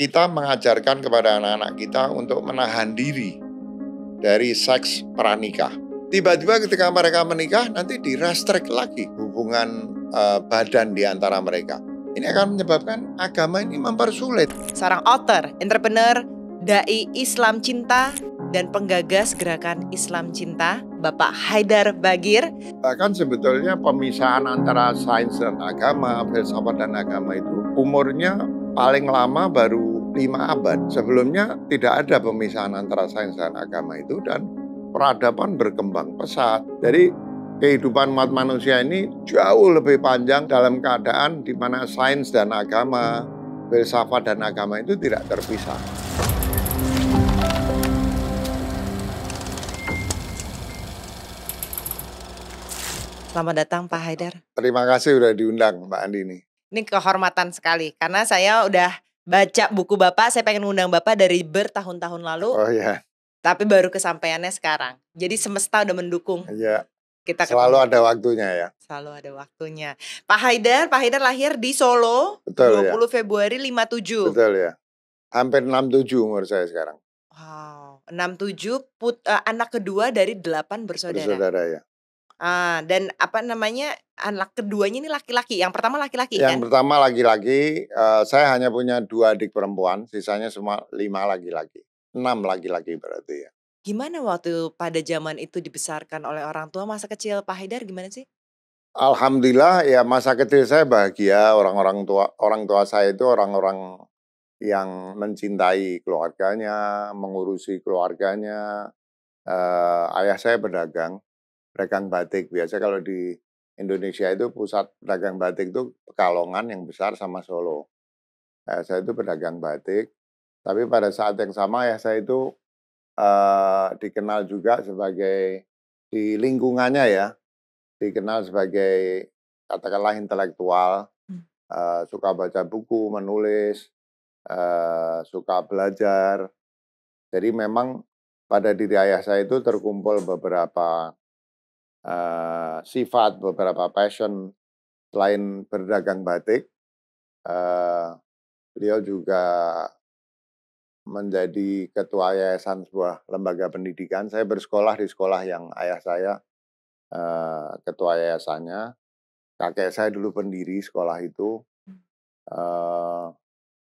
kita mengajarkan kepada anak-anak kita untuk menahan diri dari seks pranikah. Tiba-tiba ketika mereka menikah, nanti direstrik lagi hubungan uh, badan di antara mereka. Ini akan menyebabkan agama ini mempersulit. Seorang author, entrepreneur, dai Islam Cinta, dan penggagas gerakan Islam Cinta, Bapak Haidar Bagir. Bahkan sebetulnya pemisahan antara sains dan agama, filsafat dan agama itu umurnya paling lama baru lima abad. Sebelumnya tidak ada pemisahan antara sains dan agama itu dan peradaban berkembang pesat. Jadi kehidupan umat manusia ini jauh lebih panjang dalam keadaan di mana sains dan agama, filsafat dan agama itu tidak terpisah. Selamat datang Pak Haidar. Terima kasih sudah diundang Mbak Andini. Ini kehormatan sekali karena saya udah baca buku Bapak, saya pengen ngundang Bapak dari bertahun-tahun lalu. Oh iya. Tapi baru kesampaiannya sekarang. Jadi semesta udah mendukung. Iya. Kita selalu ada waktunya ya. Selalu ada waktunya. Pak Haidar, Pak Haidar lahir di Solo Betul, 20 ya. Februari 57. Betul ya. Hampir 67 umur saya sekarang. Wow, 67 put uh, anak kedua dari delapan bersaudara. Bersaudara ya. Ah, dan apa namanya anak keduanya ini laki-laki. Yang pertama laki-laki Yang kan? pertama laki-laki. Uh, eh, saya hanya punya dua adik perempuan. Sisanya semua lima laki-laki. Enam laki-laki berarti ya. Gimana waktu pada zaman itu dibesarkan oleh orang tua masa kecil Pak Haidar gimana sih? Alhamdulillah ya masa kecil saya bahagia orang-orang tua orang tua saya itu orang-orang yang mencintai keluarganya, mengurusi keluarganya. Uh, ayah saya pedagang, pedagang batik. Biasa kalau di Indonesia itu pusat pedagang batik itu Pekalongan yang besar sama Solo. Nah, saya itu pedagang batik, tapi pada saat yang sama ya saya itu eh, dikenal juga sebagai di lingkungannya ya dikenal sebagai katakanlah intelektual, hmm. suka baca buku, menulis, eh, suka belajar. Jadi memang pada diri ayah saya itu terkumpul beberapa Eh, sifat, beberapa passion selain berdagang batik, uh, beliau juga menjadi ketua yayasan sebuah lembaga pendidikan. Saya bersekolah di sekolah yang ayah saya uh, ketua yayasannya. Kakek saya dulu pendiri sekolah itu. Uh,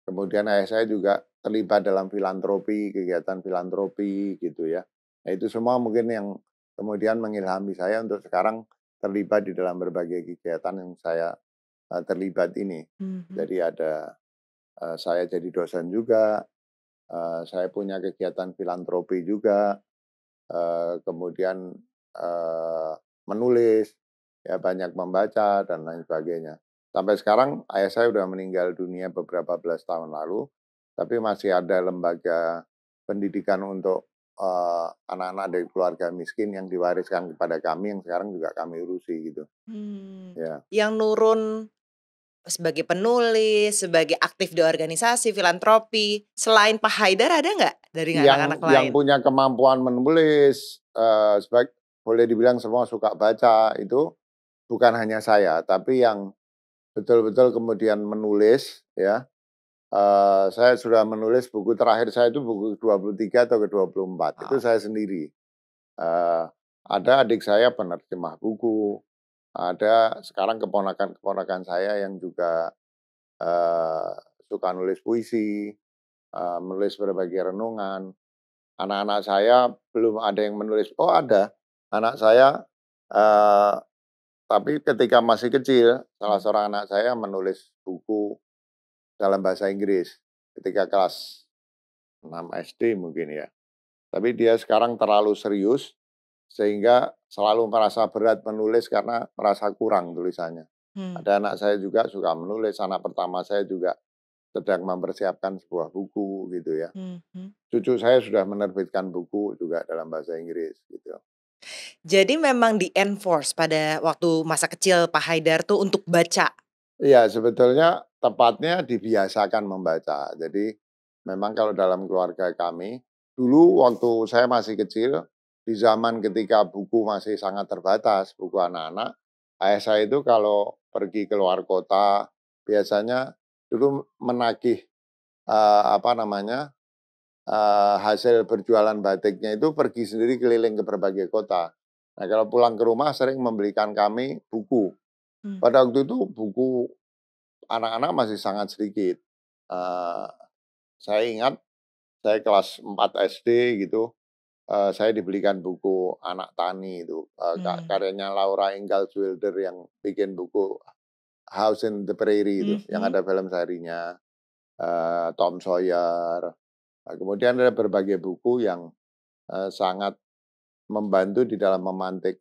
kemudian ayah saya juga terlibat dalam filantropi, kegiatan filantropi gitu ya. Nah, itu semua mungkin yang kemudian mengilhami saya untuk sekarang terlibat di dalam berbagai kegiatan yang saya uh, terlibat ini. Mm -hmm. Jadi ada uh, saya jadi dosen juga, uh, saya punya kegiatan filantropi juga, uh, kemudian uh, menulis, ya banyak membaca dan lain sebagainya. Sampai sekarang ayah saya sudah meninggal dunia beberapa belas tahun lalu, tapi masih ada lembaga pendidikan untuk Eh, anak-anak uh, dari keluarga miskin yang diwariskan kepada kami yang sekarang juga kami urusi gitu. Hmm. Ya. Yang nurun sebagai penulis, sebagai aktif di organisasi filantropi, selain Pak Haidar ada nggak dari anak-anak lain? Yang punya kemampuan menulis, uh, eh, sebagai, boleh dibilang semua suka baca itu bukan hanya saya, tapi yang betul-betul kemudian menulis ya Uh, saya sudah menulis buku terakhir saya itu buku 23 atau ke-24. Ah. Itu saya sendiri. Uh, ada adik saya penerjemah buku. Ada sekarang keponakan-keponakan saya yang juga uh, suka nulis puisi, uh, menulis berbagai renungan. Anak-anak saya belum ada yang menulis. Oh ada, anak saya uh, tapi ketika masih kecil, salah hmm. seorang anak saya menulis buku dalam bahasa Inggris ketika kelas 6 SD mungkin ya. Tapi dia sekarang terlalu serius sehingga selalu merasa berat menulis karena merasa kurang tulisannya. Hmm. Ada anak saya juga suka menulis, anak pertama saya juga sedang mempersiapkan sebuah buku gitu ya. Hmm. Cucu saya sudah menerbitkan buku juga dalam bahasa Inggris gitu. Jadi memang di enforce pada waktu masa kecil Pak Haidar tuh untuk baca. Iya, sebetulnya tepatnya dibiasakan membaca. Jadi memang kalau dalam keluarga kami, dulu waktu saya masih kecil, di zaman ketika buku masih sangat terbatas, buku anak-anak, ayah saya itu kalau pergi ke luar kota, biasanya dulu menagih uh, apa namanya uh, hasil berjualan batiknya itu pergi sendiri keliling ke berbagai kota. Nah kalau pulang ke rumah sering membelikan kami buku. Hmm. Pada waktu itu buku anak-anak masih sangat sedikit. Uh, saya ingat saya kelas 4 SD gitu, uh, saya dibelikan buku Anak Tani itu, uh, hmm. karyanya Laura Ingalls Wilder yang bikin buku House in the Prairie itu, hmm. yang mm-hmm. ada film seharinya, uh, Tom Sawyer. Uh, kemudian ada berbagai buku yang uh, sangat membantu di dalam memantik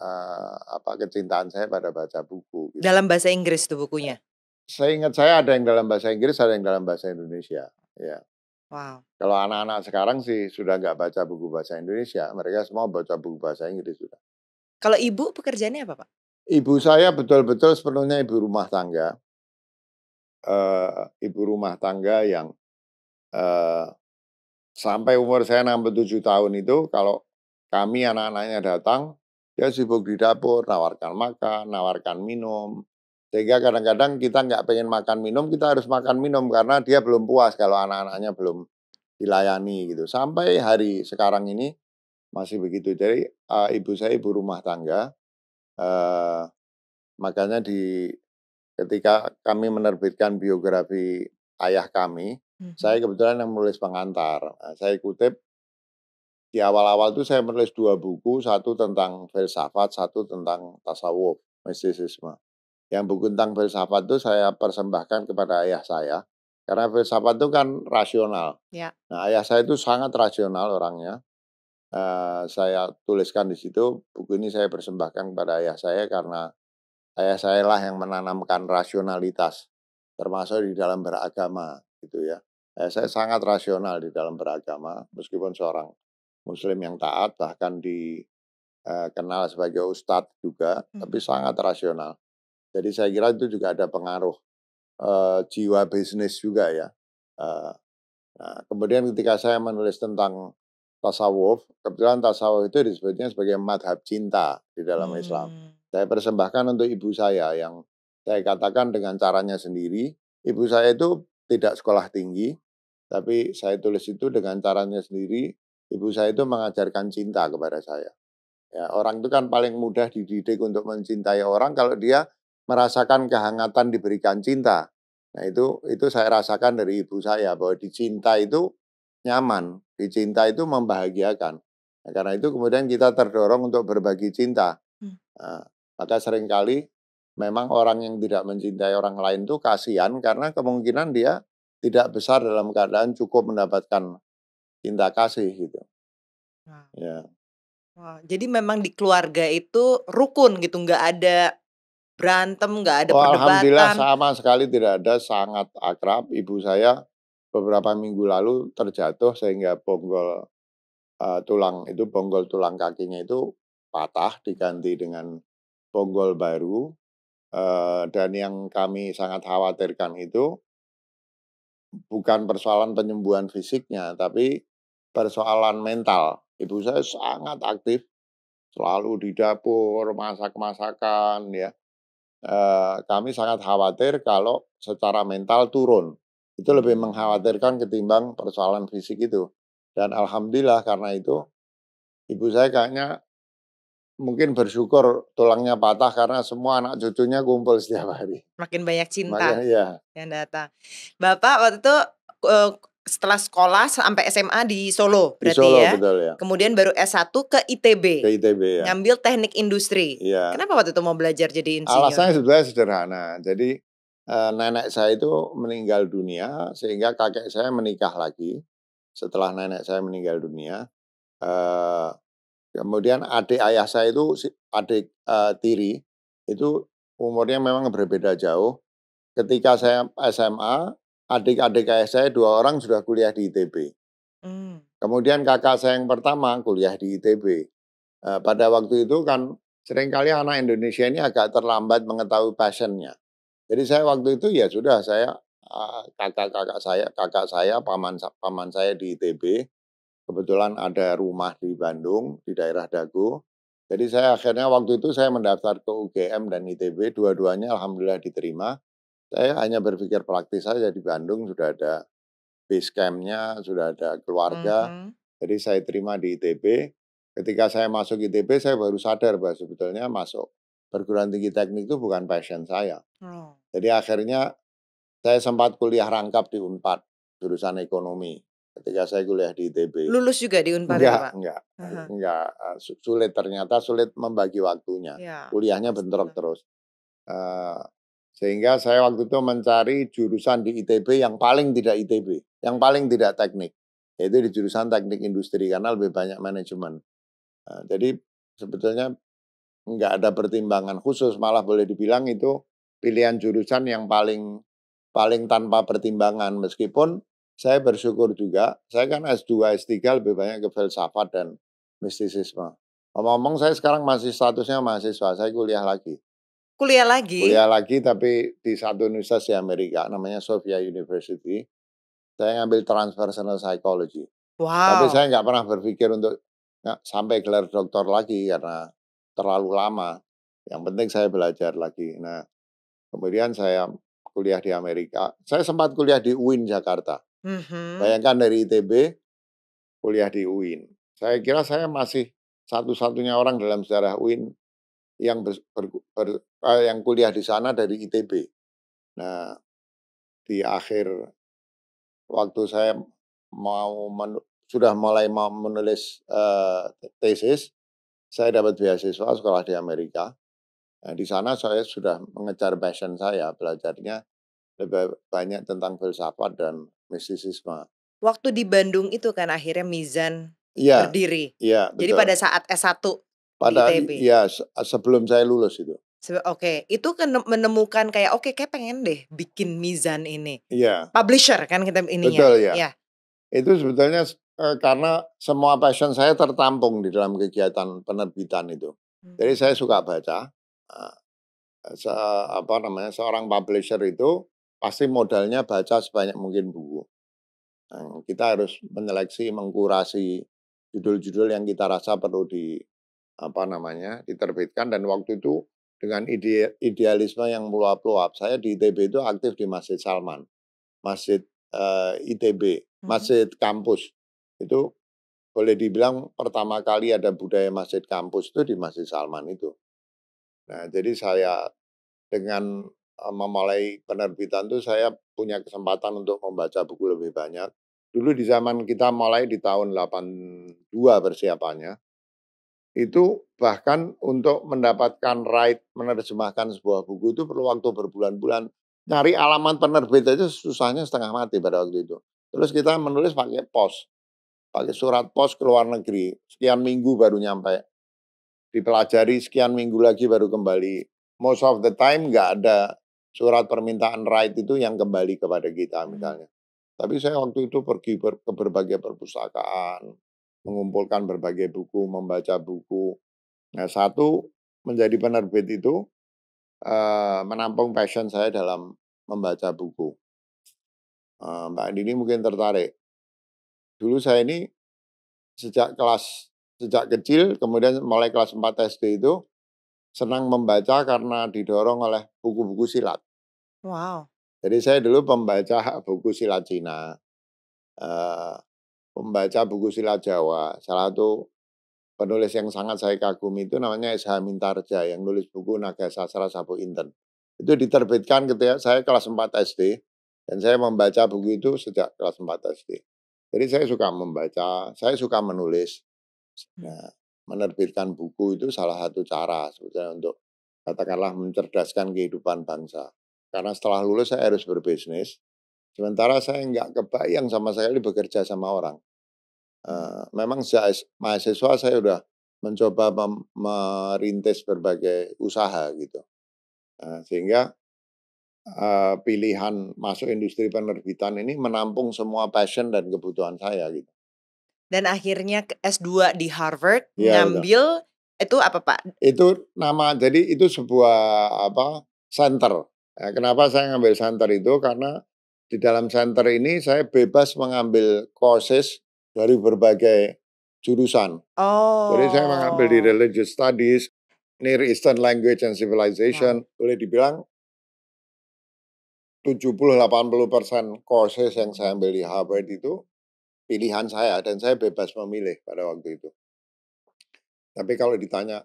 uh, apa kecintaan saya pada baca buku. Gitu. Dalam bahasa Inggris tuh bukunya? Saya ingat saya ada yang dalam bahasa Inggris, ada yang dalam bahasa Indonesia. Ya. Wow. Kalau anak-anak sekarang sih sudah nggak baca buku bahasa Indonesia, mereka semua baca buku bahasa Inggris sudah. Kalau ibu pekerjaannya apa pak? Ibu saya betul-betul sepenuhnya ibu rumah tangga, uh, ibu rumah tangga yang uh, sampai umur saya 67 tahun itu kalau kami anak-anaknya datang dia sibuk di dapur, nawarkan makan, nawarkan minum, sehingga kadang-kadang kita nggak pengen makan minum, kita harus makan minum karena dia belum puas kalau anak-anaknya belum dilayani gitu. Sampai hari sekarang ini masih begitu. Jadi uh, ibu saya ibu rumah tangga, uh, makanya di ketika kami menerbitkan biografi ayah kami, hmm. saya kebetulan yang menulis pengantar. Nah, saya kutip di awal-awal itu saya menulis dua buku, satu tentang filsafat, satu tentang tasawuf, mistisisme yang buku tentang filsafat itu saya persembahkan kepada ayah saya. Karena filsafat itu kan rasional. Ya. Nah, ayah saya itu sangat rasional orangnya. Uh, saya tuliskan di situ buku ini saya persembahkan kepada ayah saya karena ayah saya lah yang menanamkan rasionalitas termasuk di dalam beragama gitu ya. Ayah saya sangat rasional di dalam beragama meskipun seorang muslim yang taat bahkan dikenal eh, uh, sebagai ustadz juga hmm. tapi sangat rasional. Jadi saya kira itu juga ada pengaruh uh, jiwa bisnis juga ya. Uh, nah, kemudian ketika saya menulis tentang tasawuf, kebetulan tasawuf itu disebutnya sebagai madhab cinta di dalam hmm. Islam. Saya persembahkan untuk ibu saya yang saya katakan dengan caranya sendiri. Ibu saya itu tidak sekolah tinggi, tapi saya tulis itu dengan caranya sendiri. Ibu saya itu mengajarkan cinta kepada saya. Ya, orang itu kan paling mudah dididik untuk mencintai orang kalau dia merasakan kehangatan diberikan cinta. Nah itu itu saya rasakan dari ibu saya bahwa dicinta itu nyaman, dicinta itu membahagiakan. Nah, karena itu kemudian kita terdorong untuk berbagi cinta. Hmm. Nah, maka seringkali memang orang yang tidak mencintai orang lain itu kasihan karena kemungkinan dia tidak besar dalam keadaan cukup mendapatkan cinta kasih gitu. Nah. Ya. Wah, jadi memang di keluarga itu rukun gitu, nggak ada berantem, nggak ada oh, perdebatan. Alhamdulillah sama sekali tidak ada, sangat akrab. Ibu saya beberapa minggu lalu terjatuh sehingga bonggol uh, tulang itu bonggol tulang kakinya itu patah diganti dengan bonggol baru. Uh, dan yang kami sangat khawatirkan itu bukan persoalan penyembuhan fisiknya, tapi persoalan mental. Ibu saya sangat aktif, selalu di dapur, masak-masakan, ya kami sangat khawatir kalau secara mental turun. Itu lebih hmm. mengkhawatirkan ketimbang persoalan fisik itu. Dan alhamdulillah karena itu ibu saya kayaknya mungkin bersyukur tulangnya patah karena semua anak cucunya kumpul setiap hari. Makin banyak cinta Makin, ya. Iya. yang datang. Bapak waktu itu setelah sekolah sampai SMA di Solo berarti di Solo, ya. Betul, ya. Kemudian baru S1 ke ITB. Ke ITB ya. Ngambil teknik industri. Ya. Kenapa waktu itu mau belajar jadi insinyur? Alasannya sebenarnya sederhana. Jadi uh, nenek saya itu meninggal dunia sehingga kakek saya menikah lagi. Setelah nenek saya meninggal dunia, uh, kemudian adik ayah saya itu adik uh, tiri itu umurnya memang berbeda jauh. Ketika saya SMA adik-adik kayak saya dua orang sudah kuliah di ITB. Hmm. Kemudian kakak saya yang pertama kuliah di ITB. Uh, eh, pada waktu itu kan seringkali anak Indonesia ini agak terlambat mengetahui passionnya. Jadi saya waktu itu ya sudah saya ah, kakak-kakak uh, saya, kakak saya, paman paman saya di ITB. Kebetulan ada rumah di Bandung di daerah Dago. Jadi saya akhirnya waktu itu saya mendaftar ke UGM dan ITB, dua-duanya alhamdulillah diterima. Saya hanya berpikir praktis saja di Bandung sudah ada base campnya, sudah ada keluarga. Mm -hmm. Jadi saya terima di ITB. Ketika saya masuk ITB, saya baru sadar bahwa sebetulnya masuk perguruan tinggi teknik itu bukan passion saya. Oh. Jadi akhirnya saya sempat kuliah rangkap di Unpad jurusan ekonomi ketika saya kuliah di ITB. Lulus juga di Unpad enggak, ya, Pak? Enggak, uh-huh. enggak. Eh, sulit ternyata sulit membagi waktunya. Yeah. Kuliahnya bentrok yeah. terus. Uh, sehingga saya waktu itu mencari jurusan di ITB yang paling tidak ITB, yang paling tidak teknik, yaitu di jurusan teknik industri karena lebih banyak manajemen. Nah, jadi sebetulnya nggak ada pertimbangan khusus, malah boleh dibilang itu pilihan jurusan yang paling paling tanpa pertimbangan meskipun saya bersyukur juga saya kan S2 S3 lebih banyak ke filsafat dan mistisisme. Ngomong-ngomong saya sekarang masih statusnya mahasiswa, saya kuliah lagi kuliah lagi. Kuliah lagi tapi di satu universitas di Amerika namanya Sofia University. Saya ngambil transpersonal psychology. Wow. Tapi saya nggak pernah berpikir untuk ya, sampai gelar doktor lagi karena terlalu lama. Yang penting saya belajar lagi. Nah, kemudian saya kuliah di Amerika. Saya sempat kuliah di UIN Jakarta. Mm-hmm. Bayangkan dari ITB kuliah di UIN. Saya kira saya masih satu-satunya orang dalam sejarah UIN yang ber, ber, ber, yang kuliah di sana dari ITB. Nah, di akhir waktu saya mau sudah mulai mau menulis uh, tesis, saya dapat beasiswa sekolah di Amerika. Nah, di sana saya sudah mengejar passion saya, belajarnya lebih banyak tentang filsafat dan mistisisme. Waktu di Bandung itu kan akhirnya Mizan ya, berdiri. Iya. Jadi pada saat S1 pada, di ITB. Iya, sebelum saya lulus itu. Oke, okay. itu menemukan kayak oke, okay, kayak pengen deh bikin mizan ini. Iya. Yeah. Publisher kan kita ini ya. Betul ya. Yeah. Itu sebetulnya e, karena semua passion saya tertampung di dalam kegiatan penerbitan itu. Hmm. Jadi saya suka baca. Eh, se, apa namanya seorang publisher itu pasti modalnya baca sebanyak mungkin buku. Nah, kita harus hmm. menyeleksi, mengkurasi judul-judul yang kita rasa perlu di apa namanya diterbitkan dan waktu itu dengan ide, idealisme yang meluap-luap. Saya di ITB itu aktif di Masjid Salman, Masjid uh, eh, ITB, hmm. Masjid hmm. kampus. Itu boleh dibilang pertama kali ada budaya Masjid kampus itu di Masjid Salman itu. Nah, jadi saya dengan eh, memulai penerbitan itu saya punya kesempatan untuk membaca buku lebih banyak. Dulu di zaman kita mulai di tahun 82 persiapannya itu bahkan untuk mendapatkan right menerjemahkan sebuah buku itu perlu waktu berbulan-bulan. Nyari alamat penerbit aja susahnya setengah mati pada waktu itu. Terus kita menulis pakai pos. Pakai surat pos ke luar negeri. Sekian minggu baru nyampe. Dipelajari sekian minggu lagi baru kembali. Most of the time nggak ada surat permintaan right itu yang kembali kepada kita misalnya. Tapi saya waktu itu pergi ke berbagai perpustakaan, mengumpulkan berbagai buku, membaca buku. Nah, satu menjadi penerbit itu eh, menampung passion saya dalam membaca buku. Eh, Mbak dini mungkin tertarik. Dulu saya ini sejak kelas sejak kecil, kemudian mulai kelas 4 SD itu senang membaca karena didorong oleh buku-buku silat. Wow. Jadi saya dulu pembaca buku silat Cina. Uh, pembaca buku sila Jawa. Salah satu penulis yang sangat saya kagumi itu namanya SH Mintarja yang nulis buku Naga Sasra Sapu Inten. Itu diterbitkan ketika gitu ya, saya kelas 4 SD dan saya membaca buku itu sejak kelas 4 SD. Jadi saya suka membaca, saya suka menulis. Nah, menerbitkan buku itu salah satu cara sebetulnya untuk katakanlah mencerdaskan kehidupan bangsa. Karena setelah lulus saya harus berbisnis, Sementara saya nggak kebayang sama sekali bekerja sama orang. Uh, memang saya, mahasiswa saya udah mencoba merintis berbagai usaha gitu. Uh, sehingga uh, pilihan masuk industri penerbitan ini menampung semua passion dan kebutuhan saya gitu. Dan akhirnya S2 di Harvard ya, ngambil udah. itu apa Pak? Itu nama jadi itu sebuah apa center. kenapa saya ngambil center itu karena di dalam center ini saya bebas mengambil courses dari berbagai jurusan. Oh. Jadi saya mengambil di oh. religious studies, Near Eastern Language and Civilization, nah. boleh dibilang 70-80% courses yang saya ambil di Harvard itu pilihan saya dan saya bebas memilih pada waktu itu. Tapi kalau ditanya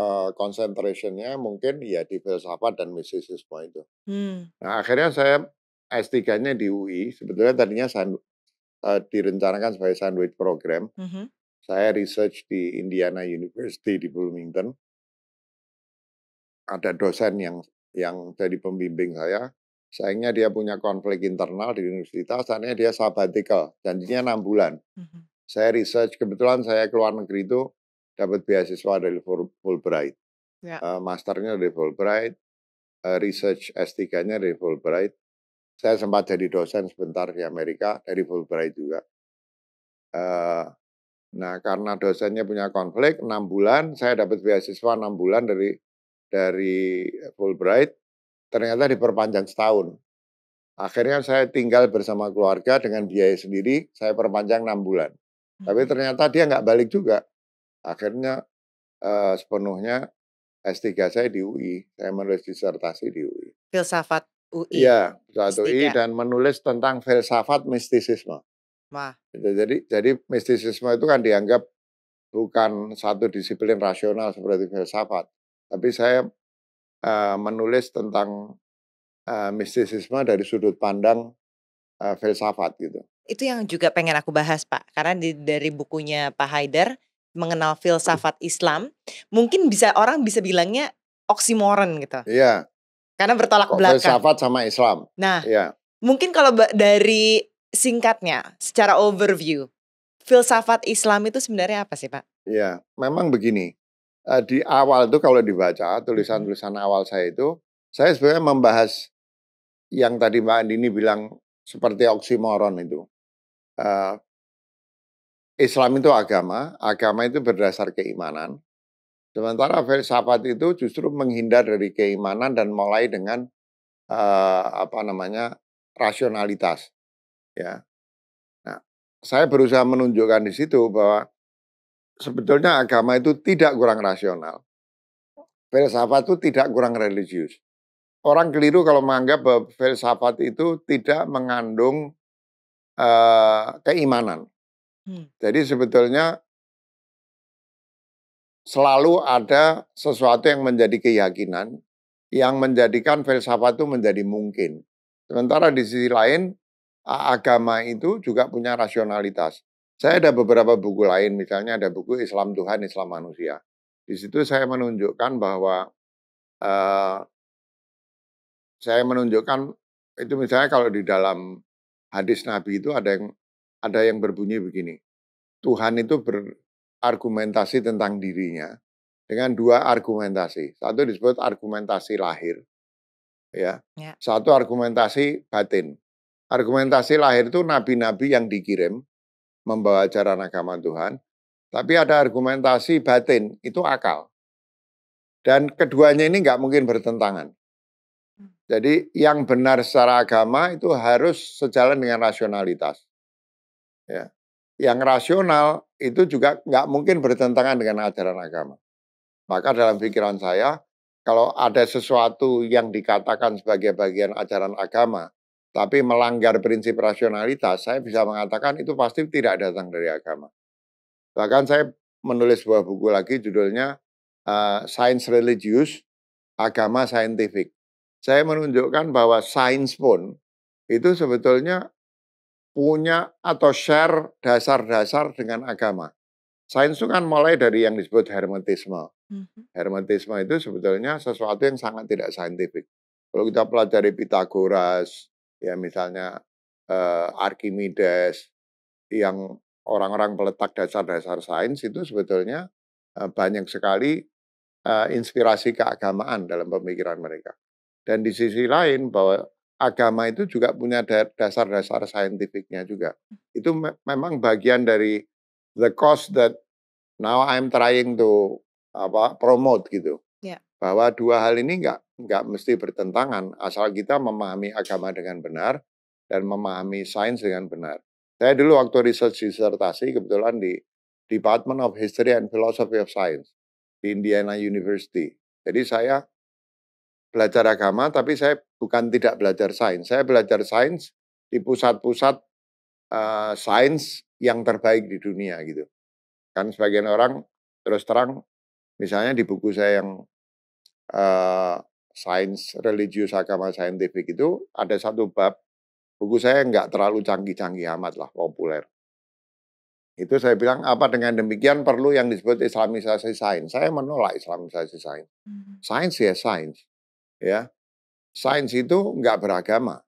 uh, concentrationnya mungkin ya di filsafat dan mistisisme itu. Hmm. Nah akhirnya saya S3-nya di UI, sebetulnya tadinya sand, uh, eh, direncanakan sebagai sandwich program. Mm -hmm. Saya research di Indiana University di Bloomington. Ada dosen yang yang jadi pembimbing saya. Sayangnya dia punya konflik internal di universitas, akhirnya dia sabbatical, janjinya enam bulan. Mm -hmm. Saya research, kebetulan saya keluar negeri itu dapat beasiswa dari Fulbright. Yeah. Ya. Uh, masternya dari Fulbright, uh, research S3-nya dari Fulbright. Saya sempat jadi dosen sebentar di Amerika dari Fulbright juga. Uh, nah karena dosennya punya konflik enam bulan, saya dapat beasiswa enam bulan dari dari Fulbright. Ternyata diperpanjang setahun. Akhirnya saya tinggal bersama keluarga dengan biaya sendiri, saya perpanjang enam bulan. Tapi ternyata dia nggak balik juga. Akhirnya uh, sepenuhnya S3 saya di UI, saya menulis disertasi di UI. Filsafat UI. Iya, satu UI dan menulis tentang filsafat mistisisme. Wah. Jadi jadi mistisisme itu kan dianggap bukan satu disiplin rasional seperti filsafat, tapi saya uh, menulis tentang uh, mistisisme dari sudut pandang uh, filsafat gitu. Itu yang juga pengen aku bahas Pak, karena di, dari bukunya Pak Haider mengenal filsafat Islam, mungkin bisa orang bisa bilangnya oksimoron gitu. Iya. Karena bertolak Kok belakang. Filsafat sama Islam. Nah, ya. mungkin kalau dari singkatnya, secara overview, filsafat Islam itu sebenarnya apa sih Pak? Ya, memang begini. Eh, di awal itu kalau dibaca, tulisan-tulisan awal saya itu, saya sebenarnya membahas yang tadi Mbak Andini bilang seperti oksimoron itu. Eh, Islam itu agama, agama itu berdasar keimanan, Sementara filsafat itu justru menghindar dari keimanan dan mulai dengan uh, apa namanya rasionalitas, ya. Nah, saya berusaha menunjukkan di situ bahwa sebetulnya agama itu tidak kurang rasional. Filsafat itu tidak kurang religius. Orang keliru kalau menganggap bahwa filsafat itu tidak mengandung uh, keimanan. Hmm. Jadi sebetulnya selalu ada sesuatu yang menjadi keyakinan yang menjadikan filsafat itu menjadi mungkin. Sementara di sisi lain agama itu juga punya rasionalitas. Saya ada beberapa buku lain, misalnya ada buku Islam Tuhan, Islam Manusia. Di situ saya menunjukkan bahwa uh, saya menunjukkan itu misalnya kalau di dalam hadis Nabi itu ada yang ada yang berbunyi begini. Tuhan itu ber, argumentasi tentang dirinya dengan dua argumentasi. Satu disebut argumentasi lahir, ya. ya. Satu argumentasi batin. Argumentasi lahir itu nabi-nabi yang dikirim membawa ajaran agama Tuhan, tapi ada argumentasi batin itu akal. Dan keduanya ini nggak mungkin bertentangan. Hmm. Jadi yang benar secara agama itu harus sejalan dengan rasionalitas. Ya. Yang rasional itu juga nggak mungkin bertentangan dengan ajaran agama. Maka dalam pikiran saya, kalau ada sesuatu yang dikatakan sebagai bagian ajaran agama, tapi melanggar prinsip rasionalitas, saya bisa mengatakan itu pasti tidak datang dari agama. Bahkan saya menulis sebuah buku lagi judulnya uh, eh, Science Religious, Agama Scientific. Saya menunjukkan bahwa sains pun itu sebetulnya punya atau share dasar-dasar dengan agama. Sains itu kan mulai dari yang disebut hermetisme. Mhm. Hermetisme itu sebetulnya sesuatu yang sangat tidak saintifik. Kalau kita pelajari Pitagoras, ya misalnya eh, Archimedes, yang orang-orang peletak dasar-dasar sains itu sebetulnya eh, banyak sekali eh, inspirasi keagamaan dalam pemikiran mereka. Dan di sisi lain bahwa agama itu juga punya dasar-dasar saintifiknya juga. Itu me memang bagian dari the cause that now I'm trying to apa promote gitu. Yeah. Bahwa dua hal ini nggak nggak mesti bertentangan asal kita memahami agama dengan benar dan memahami sains dengan benar. Saya dulu waktu research disertasi kebetulan di Department of History and Philosophy of Science di Indiana University. Jadi saya belajar agama, tapi saya bukan tidak belajar sains. Saya belajar sains di pusat-pusat uh, sains yang terbaik di dunia gitu. Kan sebagian orang terus terang, misalnya di buku saya yang uh, sains religius agama saintifik itu ada satu bab buku saya nggak terlalu canggih-canggih amat lah populer. Itu saya bilang apa dengan demikian perlu yang disebut islamisasi sains. Saya menolak islamisasi sains. Hmm. Sains ya sains ya sains itu nggak beragama.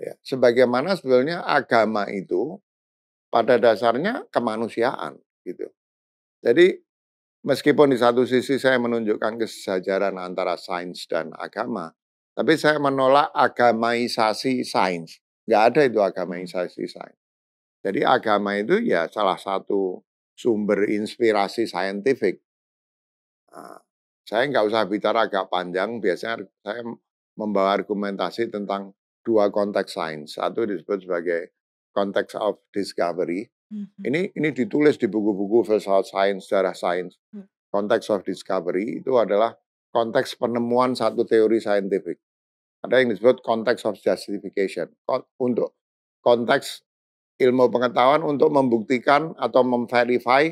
Ya, sebagaimana sebetulnya agama itu pada dasarnya kemanusiaan gitu. Jadi meskipun di satu sisi saya menunjukkan kesejajaran antara sains dan agama, tapi saya menolak agamaisasi sains. Nggak ada itu agamaisasi sains. Jadi agama itu ya salah satu sumber inspirasi saintifik. Nah, saya nggak usah bicara agak panjang, biasanya saya membawa argumentasi tentang dua konteks sains. Satu disebut sebagai konteks of discovery. Mm-hmm. Ini ini ditulis di buku-buku filsafat sains, sejarah sains. Hmm. Konteks of discovery itu adalah konteks penemuan satu teori saintifik. Ada yang disebut konteks of justification. Untuk konteks ilmu pengetahuan untuk membuktikan atau memverify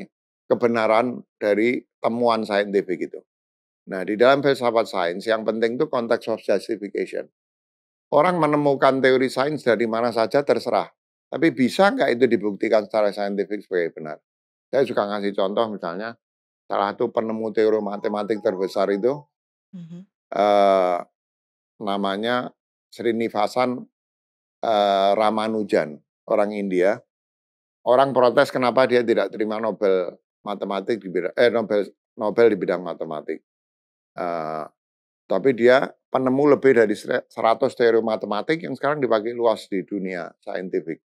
kebenaran dari temuan saintifik itu. Nah, di dalam filsafat sains yang penting itu konteks of justification. Orang menemukan teori sains dari mana saja terserah. Tapi bisa nggak itu dibuktikan secara saintifik sebagai benar? Saya suka ngasih contoh misalnya, salah satu penemu teori matematik terbesar itu, mm-hmm. eh, namanya Srinivasan eh, Ramanujan, orang India. Orang protes kenapa dia tidak terima Nobel matematik di bidang, eh, Nobel Nobel di bidang matematik. Eh, tapi dia penemu lebih dari 100 teori matematik yang sekarang dipakai luas di dunia saintifik.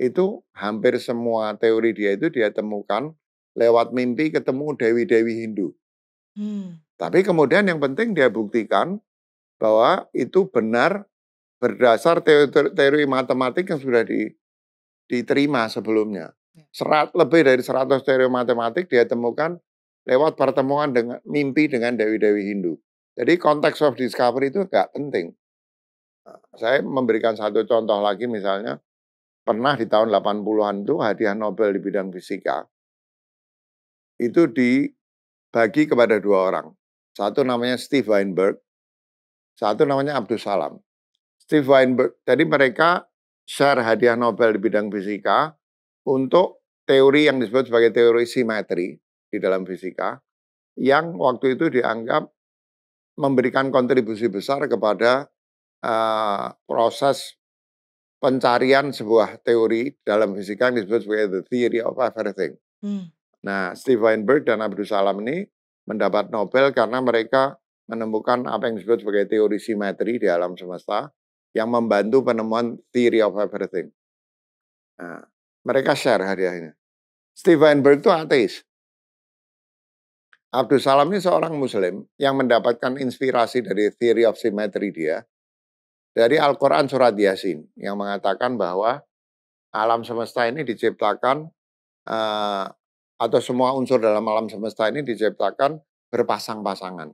Itu hampir semua teori dia itu dia temukan lewat mimpi ketemu dewi-dewi Hindu. Hmm. Tapi kemudian yang penting dia buktikan bahwa itu benar berdasar teori, teori matematik yang sudah di, diterima sebelumnya. Ya. Serat lebih dari 100 teori matematik dia temukan lewat pertemuan dengan mimpi dengan dewi-dewi Hindu. Jadi konteks of discovery itu nggak penting. Nah, saya memberikan satu contoh lagi misalnya, pernah di tahun 80-an itu hadiah Nobel di bidang fisika, itu dibagi kepada dua orang. Satu namanya Steve Weinberg, satu namanya Abdul Salam. Steve Weinberg, jadi mereka share hadiah Nobel di bidang fisika untuk teori yang disebut sebagai teori simetri, di dalam fisika yang waktu itu dianggap memberikan kontribusi besar kepada uh, proses pencarian sebuah teori dalam fisika yang disebut sebagai the theory of everything. Hmm. Nah, Steve Weinberg dan Abdul Salam ini mendapat Nobel karena mereka menemukan apa yang disebut sebagai teori simetri di alam semesta yang membantu penemuan theory of everything. Nah, mereka share hadiahnya. Steve Weinberg itu ateis. Abdul Salam ini seorang Muslim yang mendapatkan inspirasi dari theory of symmetry dia dari Al-Quran Surat Yasin yang mengatakan bahwa alam semesta ini diciptakan eh, atau semua unsur dalam alam semesta ini diciptakan berpasang-pasangan.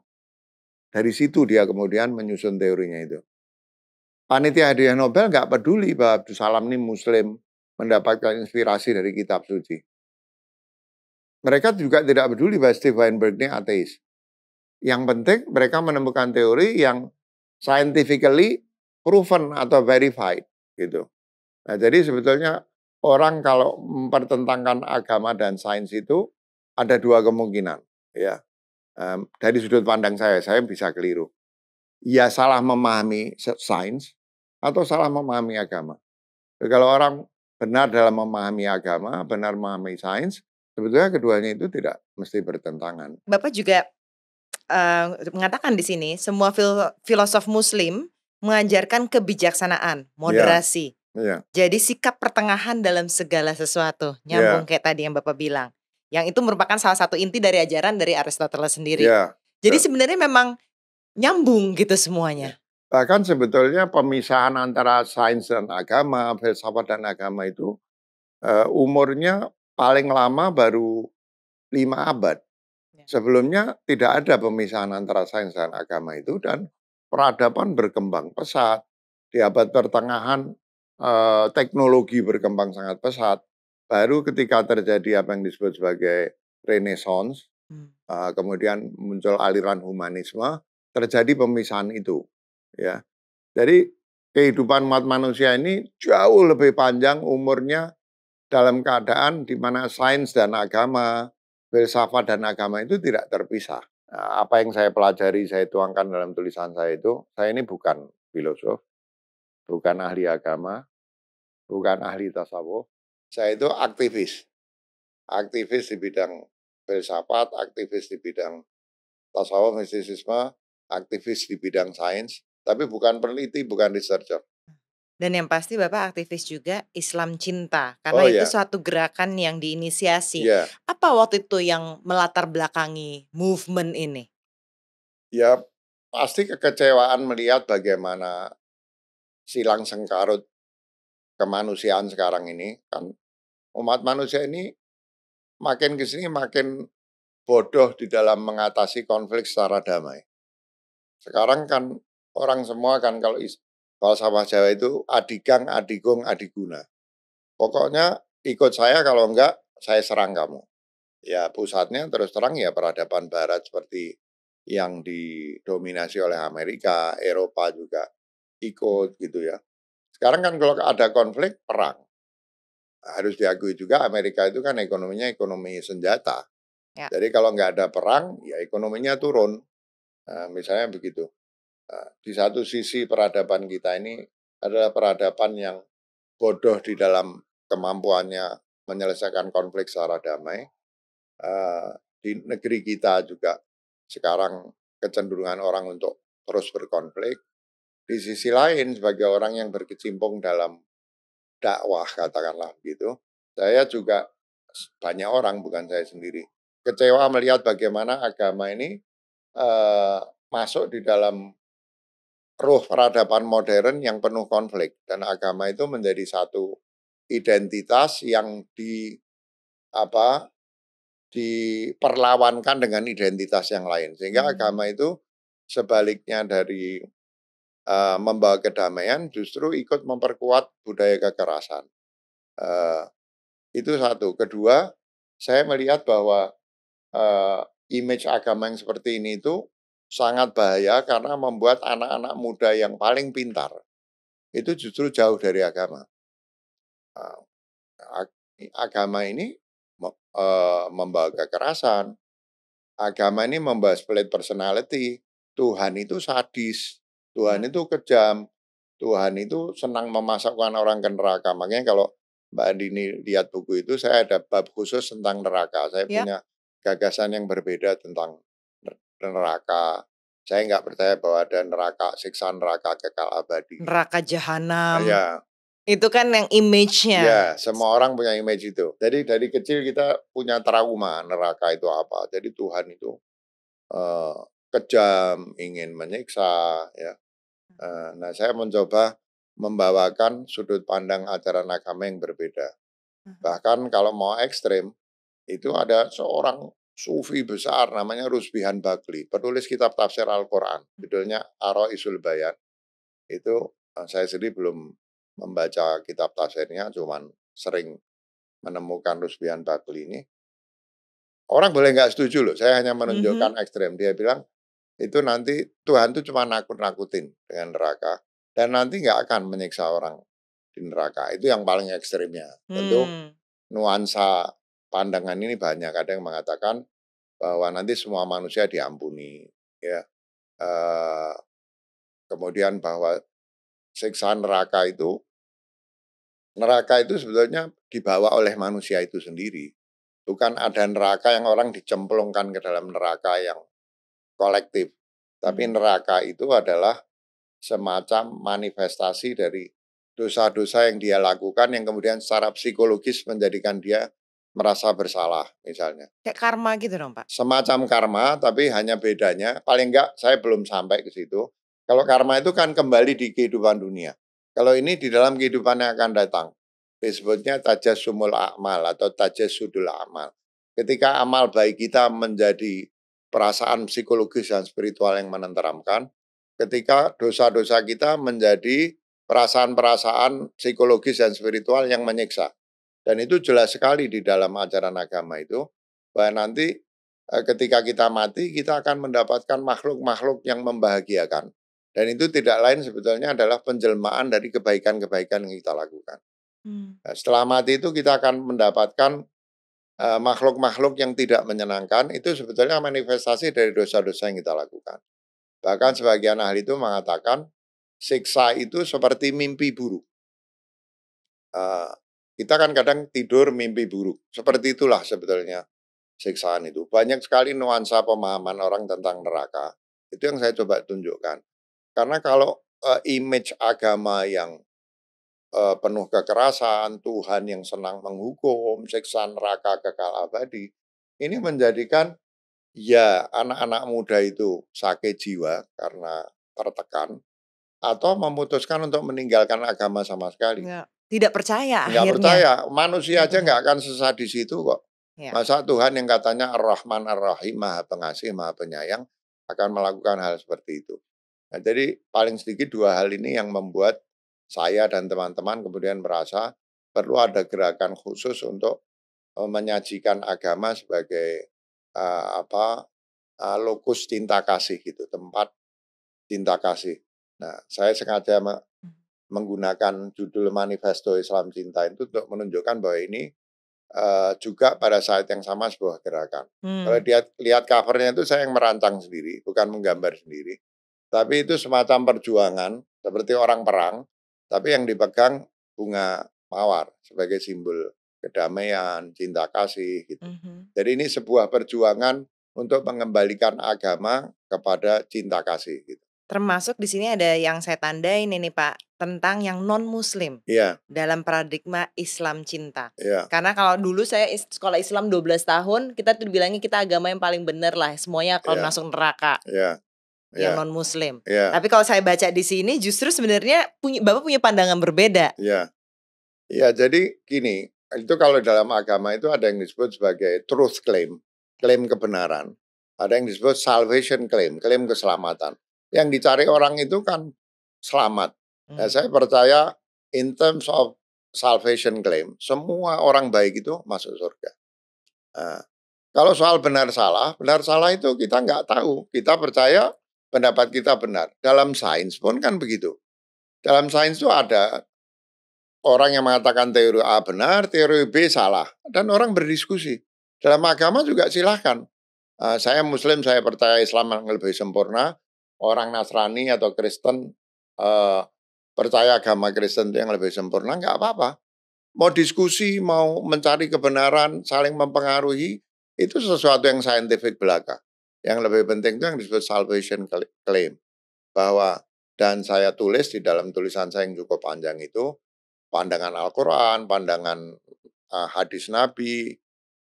Dari situ dia kemudian menyusun teorinya itu. Panitia Hadiah Nobel nggak peduli bahwa Abdul Salam ini Muslim mendapatkan inspirasi dari kitab suci. Mereka juga tidak peduli bahwa Steve Weinberg ini ateis. Yang penting mereka menemukan teori yang scientifically proven atau verified gitu. Nah, jadi sebetulnya orang kalau mempertentangkan agama dan sains itu ada dua kemungkinan ya. Um, dari sudut pandang saya, saya bisa keliru. Ya salah memahami sains atau salah memahami agama. Jadi, kalau orang benar dalam memahami agama, benar memahami sains, sebetulnya keduanya itu tidak mesti bertentangan. Bapak juga uh, mengatakan di sini semua fil filosof Muslim mengajarkan kebijaksanaan, iya, moderasi. Yeah. Yeah. Jadi sikap pertengahan dalam segala sesuatu nyambung yeah. kayak tadi yang bapak bilang. Yang itu merupakan salah satu inti dari ajaran dari Aristoteles sendiri. Yeah. Jadi yeah. sebenarnya memang nyambung gitu semuanya. Iya. Bahkan sebetulnya pemisahan antara sains dan agama, filsafat dan agama itu uh, umurnya paling lama baru lima abad. Ya. Sebelumnya tidak ada pemisahan antara sains dan agama itu dan peradaban berkembang pesat. Di abad pertengahan eh, teknologi berkembang sangat pesat. Baru ketika terjadi apa yang disebut sebagai renaissance, hmm. eh, kemudian muncul aliran humanisme, terjadi pemisahan itu. Ya, jadi kehidupan umat manusia ini jauh lebih panjang umurnya dalam keadaan di mana sains dan agama, filsafat dan agama itu tidak terpisah. Nah, apa yang saya pelajari, saya tuangkan dalam tulisan saya itu, saya ini bukan filosof, bukan ahli agama, bukan ahli tasawuf. Saya itu aktivis. Aktivis di bidang filsafat, aktivis di bidang tasawuf, mistisisme, aktivis di bidang sains, tapi bukan peneliti, bukan researcher. Dan yang pasti Bapak aktivis juga Islam Cinta karena oh, itu yeah. suatu gerakan yang diinisiasi. Yeah. Apa waktu itu yang melatar belakangi movement ini? Ya pasti kekecewaan melihat bagaimana silang sengkarut kemanusiaan sekarang ini kan umat manusia ini makin kesini makin bodoh di dalam mengatasi konflik secara damai. Sekarang kan orang semua kan kalau kalau sama Jawa itu adikang, adikung, adiguna. Pokoknya ikut saya kalau enggak saya serang kamu. Ya pusatnya terus terang ya peradaban barat seperti yang didominasi oleh Amerika, Eropa juga ikut gitu ya. Sekarang kan kalau ada konflik perang. Harus diakui juga Amerika itu kan ekonominya ekonomi senjata. Ya. Jadi kalau nggak ada perang, ya ekonominya turun. Nah, misalnya begitu. Eh, di satu sisi peradaban kita ini adalah peradaban yang bodoh di dalam kemampuannya menyelesaikan konflik secara damai. Eh, di negeri kita juga sekarang kecenderungan orang untuk terus berkonflik. Di sisi lain sebagai orang yang berkecimpung dalam dakwah katakanlah begitu, saya juga banyak orang bukan saya sendiri kecewa melihat bagaimana agama ini uh, masuk di dalam ruh peradaban modern yang penuh konflik dan agama itu menjadi satu identitas yang di apa diperlawankan dengan identitas yang lain sehingga hmm. agama itu sebaliknya dari uh, membawa kedamaian justru ikut memperkuat budaya kekerasan uh, itu satu kedua saya melihat bahwa uh, image agama yang seperti ini itu sangat bahaya karena membuat anak-anak muda yang paling pintar itu justru jauh dari agama. Nah, agama ini eh, membawa kekerasan. Agama ini membawa split personality. Tuhan itu sadis. Tuhan iya. itu kejam. Tuhan itu senang memasukkan orang ke neraka. Makanya kalau Mbak Andini lihat buku itu, saya ada bab khusus tentang neraka. Saya yeah. punya gagasan yang berbeda tentang neraka. Saya nggak percaya bahwa ada neraka, siksa neraka kekal abadi. Neraka jahanam. Ya. Itu kan yang image-nya. Ya, semua orang punya image itu. Jadi dari kecil kita punya trauma neraka itu apa. Jadi Tuhan itu uh, kejam, ingin menyiksa. Ya. Uh, nah, saya mencoba membawakan sudut pandang ajaran agama yang berbeda. Hmm. Bahkan kalau mau ekstrim, itu ada seorang sufi besar namanya Rusbihan Bagli, penulis kitab tafsir Al-Qur'an, judulnya Aro Isul Bayan. Itu eh, saya sendiri belum membaca kitab tafsirnya, cuman sering menemukan Rusbihan Bagli ini. Orang boleh nggak setuju loh, saya hanya mhm. menunjukkan mm -hmm. ekstrem. Dia bilang, itu nanti Tuhan tuh cuma nakut-nakutin dengan neraka. Dan nanti nggak akan menyiksa orang di neraka. Itu yang paling ekstrimnya. Hmm. Tentu nuansa pandangan ini banyak ada yang mengatakan bahwa nanti semua manusia diampuni ya eh, kemudian bahwa siksa neraka itu neraka itu sebetulnya dibawa oleh manusia itu sendiri bukan ada neraka yang orang dicemplungkan ke dalam neraka yang kolektif tapi hmm. neraka itu adalah semacam manifestasi dari dosa-dosa yang dia lakukan yang kemudian secara psikologis menjadikan dia merasa bersalah misalnya. Kayak karma gitu dong Pak? Semacam karma tapi hanya bedanya paling enggak saya belum sampai ke situ. Kalau karma itu kan kembali di kehidupan dunia. Kalau ini di dalam kehidupan yang akan datang. Disebutnya sumul amal atau sudul amal. Ketika amal baik kita menjadi perasaan psikologis dan spiritual yang menenteramkan, ketika dosa-dosa kita menjadi perasaan-perasaan psikologis dan spiritual yang menyiksa dan itu jelas sekali di dalam ajaran agama itu bahwa nanti eh, ketika kita mati kita akan mendapatkan makhluk-makhluk yang membahagiakan. Dan itu tidak lain sebetulnya adalah penjelmaan dari kebaikan-kebaikan yang kita lakukan. Hmm. Nah, setelah mati itu kita akan mendapatkan eh, makhluk-makhluk uh, yang tidak menyenangkan itu sebetulnya manifestasi dari dosa-dosa yang kita lakukan. Bahkan sebagian ahli itu mengatakan siksa itu seperti mimpi buruk. Uh, kita kan kadang tidur mimpi buruk. Seperti itulah sebetulnya siksaan itu. Banyak sekali nuansa pemahaman orang tentang neraka. Itu yang saya coba tunjukkan. Karena kalau uh, image agama yang uh, penuh kekerasan, Tuhan yang senang menghukum, siksa neraka kekal abadi, ini menjadikan ya anak-anak muda itu sakit jiwa karena tertekan atau memutuskan untuk meninggalkan agama sama sekali. Ya. Tidak percaya gak akhirnya. percaya. Manusia aja nggak akan sesat di situ kok. Ya. Masa Tuhan yang katanya Ar-Rahman Ar-Rahim, Maha Pengasih, Maha Penyayang akan melakukan hal seperti itu. Nah, jadi paling sedikit dua hal ini yang membuat saya dan teman-teman kemudian merasa perlu ada gerakan khusus untuk e, menyajikan agama sebagai uh, apa uh, lokus cinta kasih gitu tempat cinta kasih. Nah, saya sengaja menggunakan judul manifesto Islam Cinta itu untuk menunjukkan bahwa ini uh, juga pada saat yang sama sebuah gerakan. Hmm. Kalau dia lihat covernya itu saya yang merancang sendiri, bukan menggambar sendiri. Tapi itu semacam perjuangan seperti orang perang, tapi yang dipegang bunga mawar sebagai simbol kedamaian, cinta kasih gitu. -hmm. Jadi ini sebuah perjuangan untuk mengembalikan agama kepada cinta kasih gitu. Termasuk di sini ada yang saya tandain ini Pak tentang yang non Muslim yeah. dalam paradigma Islam cinta. Yeah. Karena kalau dulu saya sekolah Islam 12 tahun kita tuh bilangnya kita agama yang paling bener lah semuanya kalau iya. yeah. masuk neraka. Yeah. Yeah. Yang non Muslim. Yeah. Tapi kalau saya baca di sini justru sebenarnya punya bapak punya pandangan berbeda. ya Yeah. Ya jadi gini itu kalau dalam agama itu ada yang disebut sebagai truth claim, klaim kebenaran. Ada yang disebut salvation claim, klaim keselamatan yang dicari orang itu kan selamat. Nah, hmm. Nah, saya percaya in terms of salvation claim, semua orang baik itu masuk surga. Nah, kalau soal benar salah, benar salah itu kita nggak tahu. Kita percaya pendapat kita benar. Dalam sains pun kan begitu. Dalam sains itu ada orang yang mengatakan teori A benar, teori B salah, dan orang berdiskusi. Dalam agama juga silahkan. Uh, saya Muslim, saya percaya Islam yang lebih sempurna orang Nasrani atau Kristen uh, percaya agama Kristen yang lebih sempurna, nggak apa-apa. Mau diskusi, mau mencari kebenaran, saling mempengaruhi, itu sesuatu yang saintifik belaka. Yang lebih penting itu yang disebut salvation claim. Bahwa, dan saya tulis di dalam tulisan saya yang cukup panjang itu, pandangan Al-Quran, pandangan uh, hadis Nabi,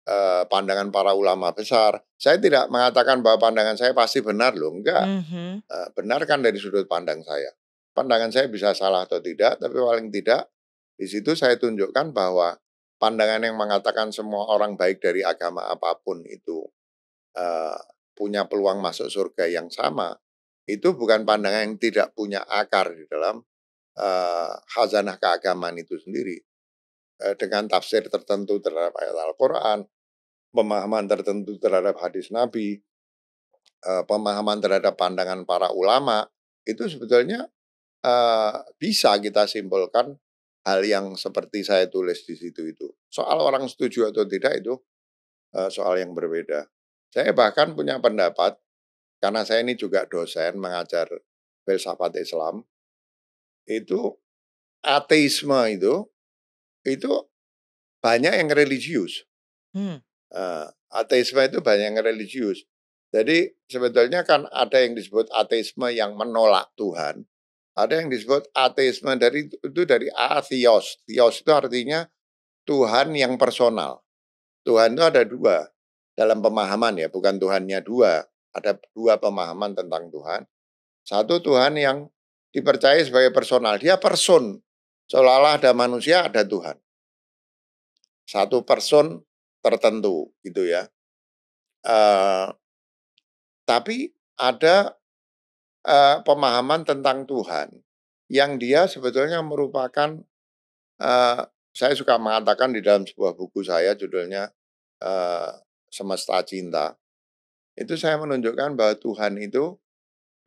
Eh, pandangan para ulama besar. Saya tidak mengatakan bahwa pandangan saya pasti benar loh, enggak. Mm-hmm. benar kan dari sudut pandang saya. Pandangan saya bisa salah atau tidak, tapi paling tidak di situ saya tunjukkan bahwa pandangan yang mengatakan semua orang baik dari agama apapun itu eh, punya peluang masuk surga yang sama, itu bukan pandangan yang tidak punya akar di dalam uh, khazanah keagamaan itu sendiri. dengan tafsir tertentu terhadap ayat Al-Quran, pemahaman tertentu terhadap hadis Nabi, eh, pemahaman terhadap pandangan para ulama, itu sebetulnya eh, bisa kita simpulkan hal yang seperti saya tulis di situ itu. Soal orang setuju atau tidak itu eh, soal yang berbeda. Saya bahkan punya pendapat, karena saya ini juga dosen mengajar filsafat Islam, itu ateisme itu, itu banyak yang religius. Hmm. Uh, ateisme itu banyak yang religius. Jadi sebetulnya kan ada yang disebut ateisme yang menolak Tuhan. Ada yang disebut ateisme dari itu dari atheos. Theos itu artinya Tuhan yang personal. Tuhan itu ada dua dalam pemahaman ya, bukan Tuhannya dua. Ada dua pemahaman tentang Tuhan. Satu Tuhan yang dipercaya sebagai personal. Dia person. Seolah-olah ada manusia, ada Tuhan. Satu person tertentu gitu ya. Uh, tapi ada uh, pemahaman tentang Tuhan yang dia sebetulnya merupakan uh, saya suka mengatakan di dalam sebuah buku saya judulnya uh, Semesta Cinta. Itu saya menunjukkan bahwa Tuhan itu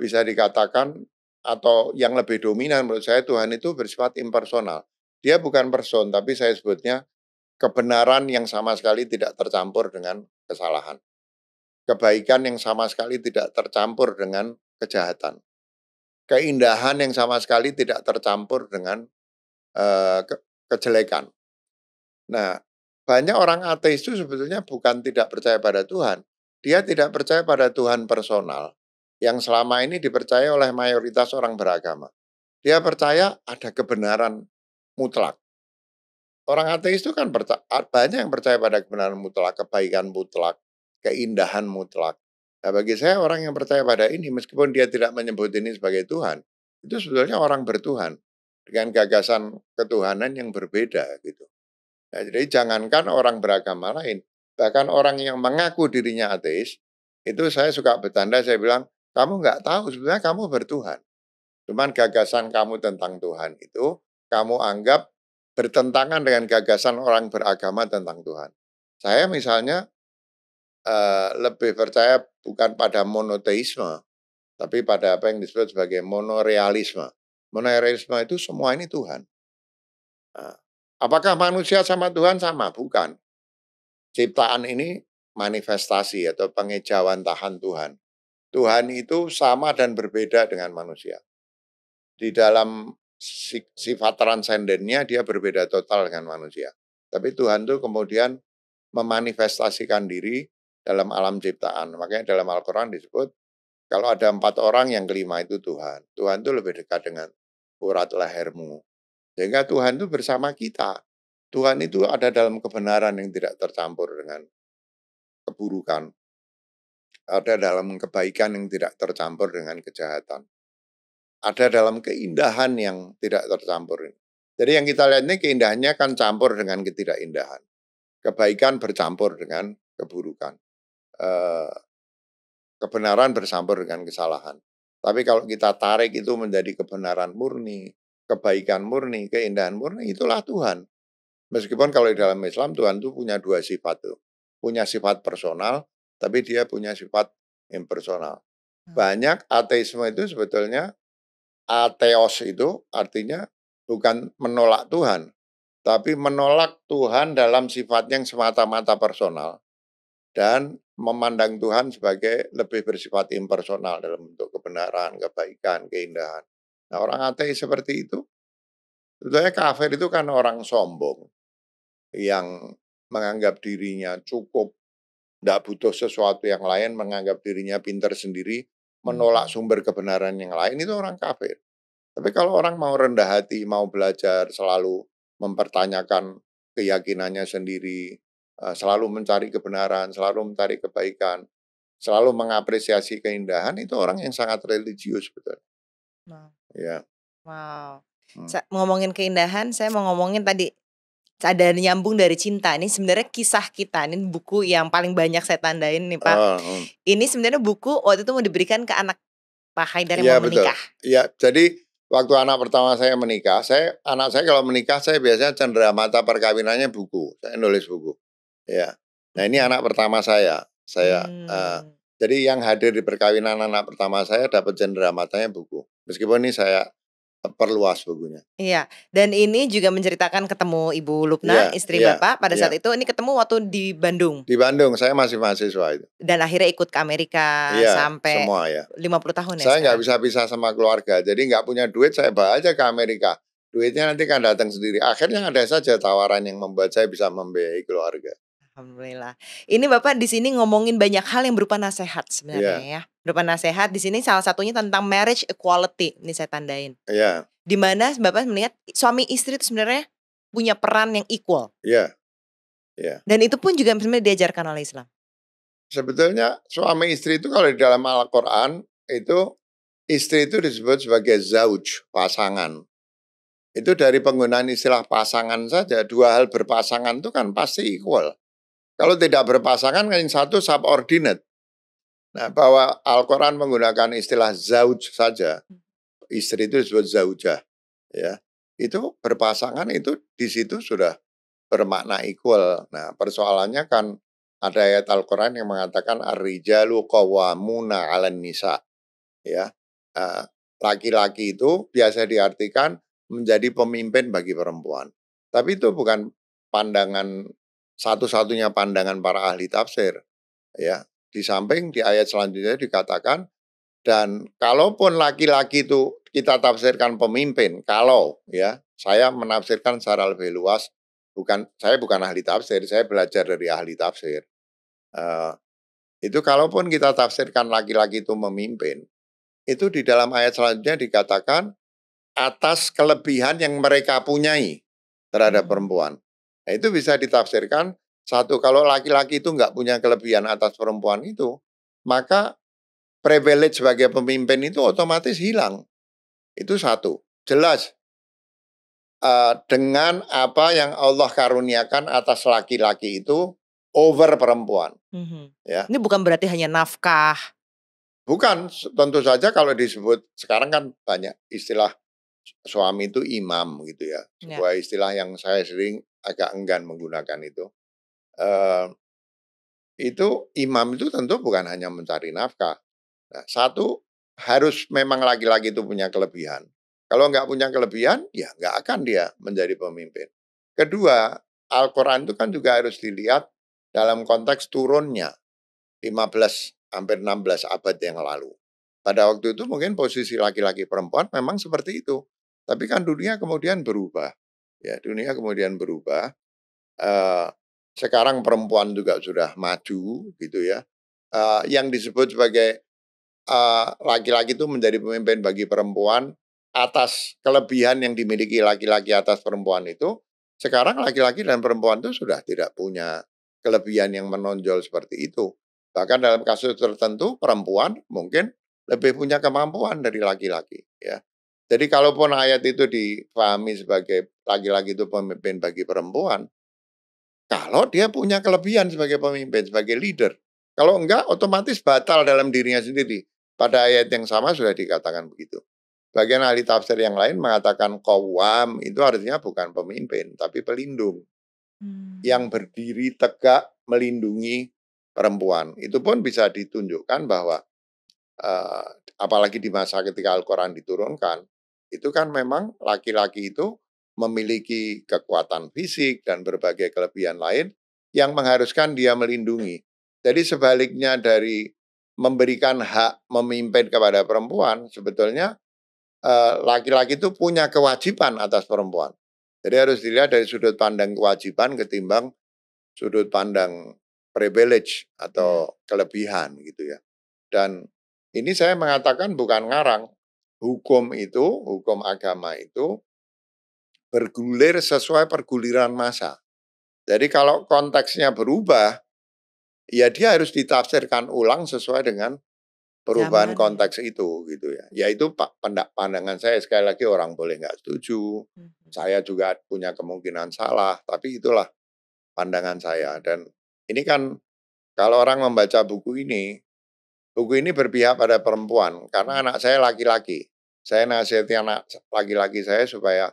bisa dikatakan atau yang lebih dominan menurut saya Tuhan itu bersifat impersonal. Dia bukan person tapi saya sebutnya kebenaran yang sama sekali tidak tercampur dengan kesalahan, kebaikan yang sama sekali tidak tercampur dengan kejahatan, keindahan yang sama sekali tidak tercampur dengan uh, ke kejelekan. Nah, banyak orang ateis itu sebetulnya bukan tidak percaya pada Tuhan, dia tidak percaya pada Tuhan personal yang selama ini dipercaya oleh mayoritas orang beragama. Dia percaya ada kebenaran mutlak Orang ateis itu kan percaya, banyak yang percaya pada kebenaran mutlak, kebaikan mutlak, keindahan mutlak. Nah bagi saya orang yang percaya pada ini, meskipun dia tidak menyebut ini sebagai Tuhan, itu sebetulnya orang bertuhan dengan gagasan ketuhanan yang berbeda gitu. Nah, jadi jangankan orang beragama lain, bahkan orang yang mengaku dirinya ateis, itu saya suka bertanda, saya bilang, kamu nggak tahu sebenarnya kamu bertuhan. Cuman gagasan kamu tentang Tuhan itu, kamu anggap bertentangan dengan gagasan orang beragama tentang Tuhan. Saya misalnya uh, lebih percaya bukan pada monoteisme, tapi pada apa yang disebut sebagai monorealisme. Monorealisme itu semua ini Tuhan. Nah, apakah manusia sama Tuhan sama? Bukan. Ciptaan ini manifestasi atau pengejawan tahan Tuhan. Tuhan itu sama dan berbeda dengan manusia. Di dalam sifat transendennya dia berbeda total dengan manusia. Tapi Tuhan tuh kemudian memanifestasikan diri dalam alam ciptaan. Makanya dalam Al-Quran disebut kalau ada empat orang yang kelima itu Tuhan. Tuhan itu lebih dekat dengan urat lehermu. Sehingga Tuhan itu bersama kita. Tuhan itu ada dalam kebenaran yang tidak tercampur dengan keburukan. Ada dalam kebaikan yang tidak tercampur dengan kejahatan ada dalam keindahan yang tidak tercampur. Jadi yang kita lihat ini keindahannya kan campur dengan ketidakindahan. Kebaikan bercampur dengan keburukan. Eh, kebenaran bercampur dengan kesalahan. Tapi kalau kita tarik itu menjadi kebenaran murni, kebaikan murni, keindahan murni, itulah Tuhan. Meskipun kalau di dalam Islam Tuhan itu punya dua sifat tuh. Punya sifat personal, tapi dia punya sifat impersonal. Hmm. Banyak ateisme itu sebetulnya ateos itu artinya bukan menolak Tuhan, tapi menolak Tuhan dalam sifatnya yang semata-mata personal dan memandang Tuhan sebagai lebih bersifat impersonal dalam bentuk kebenaran, kebaikan, keindahan. Nah, orang ateis seperti itu sebetulnya kafir itu kan orang sombong yang menganggap dirinya cukup tidak butuh sesuatu yang lain, menganggap dirinya pintar sendiri, menolak sumber kebenaran yang lain itu orang kafir. Tapi kalau orang mau rendah hati, mau belajar, selalu mempertanyakan keyakinannya sendiri, eh, selalu mencari kebenaran, selalu mencari kebaikan, selalu mengapresiasi keindahan, itu orang yang sangat religius betul. Wow. Nah. Ya. Wow. Hmm. Ngomongin keindahan, saya mau ngomongin tadi ada nyambung dari cinta ini sebenarnya kisah kita ini buku yang paling banyak saya tandain nih pak. Uh, uh. Ini sebenarnya buku waktu itu mau diberikan ke anak Pak Haidar yang ya, mau betul. menikah. Iya, jadi waktu anak pertama saya menikah, saya anak saya kalau menikah saya biasanya cendera mata perkawinannya buku, saya nulis buku. Ya, nah ini anak pertama saya, saya. Eh, hmm. Uh, jadi yang hadir di perkawinan anak pertama saya dapat cendera matanya buku. Meskipun ini saya perluas bukunya. Iya, dan ini juga menceritakan ketemu Ibu Lupna, yeah, istri iya, Bapak pada iya. saat itu ini ketemu waktu di Bandung. Di Bandung, saya masih mahasiswa itu. Dan akhirnya ikut ke Amerika iya, sampai semua ya. 50 tahun ya. Saya nggak bisa pisah sama keluarga. Jadi nggak punya duit saya bawa aja ke Amerika. Duitnya nanti kan datang sendiri. Akhirnya ada saja tawaran yang membuat saya bisa membiayai keluarga. Alhamdulillah. Ini Bapak di sini ngomongin banyak hal yang berupa nasihat sebenarnya ya berupa nasihat di sini salah satunya tentang marriage equality ini saya tandain. Iya. Di mana Bapak melihat suami istri itu sebenarnya punya peran yang equal. Iya. Yeah. Dan itu pun juga sebenarnya diajarkan oleh Islam. Sebetulnya suami istri itu kalau di dalam Al-Qur'an itu istri itu disebut sebagai zauj, pasangan. Itu dari penggunaan istilah pasangan saja, dua hal berpasangan itu kan pasti equal. Kalau tidak berpasangan kan yang satu subordinate Nah, bahwa Al-Quran menggunakan istilah zauj saja, hmm. istri itu disebut zaujah, ya. Itu berpasangan itu di situ sudah bermakna equal. Nah, persoalannya kan ada ayat Al-Quran yang mengatakan ar-rijalu qawwamuna 'alan nisa. Ya. Nah, laki-laki itu biasa diartikan menjadi pemimpin bagi perempuan. Tapi itu bukan pandangan satu-satunya pandangan para ahli tafsir. Ya, di samping di ayat selanjutnya dikatakan dan kalaupun laki-laki itu kita tafsirkan pemimpin, kalau ya saya menafsirkan secara lebih luas, bukan saya bukan ahli tafsir, saya belajar dari ahli tafsir. Uh, itu kalaupun kita tafsirkan laki-laki itu memimpin, itu di dalam ayat selanjutnya dikatakan atas kelebihan yang mereka punyai terhadap hmm. perempuan. Nah, itu bisa ditafsirkan satu, kalau laki-laki itu nggak punya kelebihan atas perempuan itu, maka privilege sebagai pemimpin itu otomatis hilang. Itu satu. Jelas, uh, dengan apa yang Allah karuniakan atas laki-laki itu over perempuan. Mm-hmm. Ya. Ini bukan berarti hanya nafkah. Bukan, tentu saja kalau disebut sekarang kan banyak istilah suami itu imam gitu ya. ya. Sebuah yeah. istilah yang saya sering agak enggan menggunakan itu itu imam itu tentu bukan hanya mencari nafkah. Nah, satu harus memang laki-laki itu punya kelebihan. Kalau nggak punya kelebihan, ya nggak akan dia menjadi pemimpin. Kedua, Al-Quran itu kan juga harus dilihat dalam konteks turunnya 15 hampir 16 abad yang lalu. Pada waktu itu mungkin posisi laki-laki perempuan memang seperti itu. Tapi kan dunia kemudian berubah. Ya, dunia kemudian berubah. Uh, sekarang perempuan juga sudah maju gitu ya. Uh, yang disebut sebagai eh, laki-laki uh, itu menjadi pemimpin bagi perempuan atas kelebihan yang dimiliki laki-laki atas perempuan itu. Sekarang laki-laki dan perempuan itu sudah tidak punya kelebihan yang menonjol seperti itu. Bahkan dalam kasus tertentu perempuan mungkin lebih punya kemampuan dari laki-laki ya. Jadi kalaupun ayat itu difahami sebagai laki-laki itu pemimpin bagi perempuan, kalau dia punya kelebihan sebagai pemimpin, sebagai leader. Kalau enggak, otomatis batal dalam dirinya sendiri. Pada ayat yang sama sudah dikatakan begitu. Bagian ahli tafsir yang lain mengatakan kawam itu artinya bukan pemimpin, tapi pelindung. Hmm. Yang berdiri tegak melindungi perempuan. Itu pun bisa ditunjukkan bahwa eh, apalagi di masa ketika Al-Quran diturunkan, itu kan memang laki-laki itu memiliki kekuatan fisik dan berbagai kelebihan lain yang mengharuskan dia melindungi. Jadi sebaliknya dari memberikan hak memimpin kepada perempuan, sebetulnya eh, laki-laki itu punya kewajiban atas perempuan. Jadi harus dilihat dari sudut pandang kewajiban ketimbang sudut pandang privilege atau iya. kelebihan gitu ya. Dan ini saya mengatakan bukan ngarang. Hukum itu, hukum agama itu bergulir sesuai perguliran masa. Jadi kalau konteksnya berubah, ya dia harus ditafsirkan ulang sesuai dengan perubahan Zaman. konteks itu gitu ya. Yaitu pak pandangan saya sekali lagi orang boleh nggak setuju, hmm. saya juga punya kemungkinan salah, tapi itulah pandangan saya. Dan ini kan kalau orang membaca buku ini, buku ini berpihak pada perempuan karena anak saya laki-laki. Saya nasihati anak laki-laki saya supaya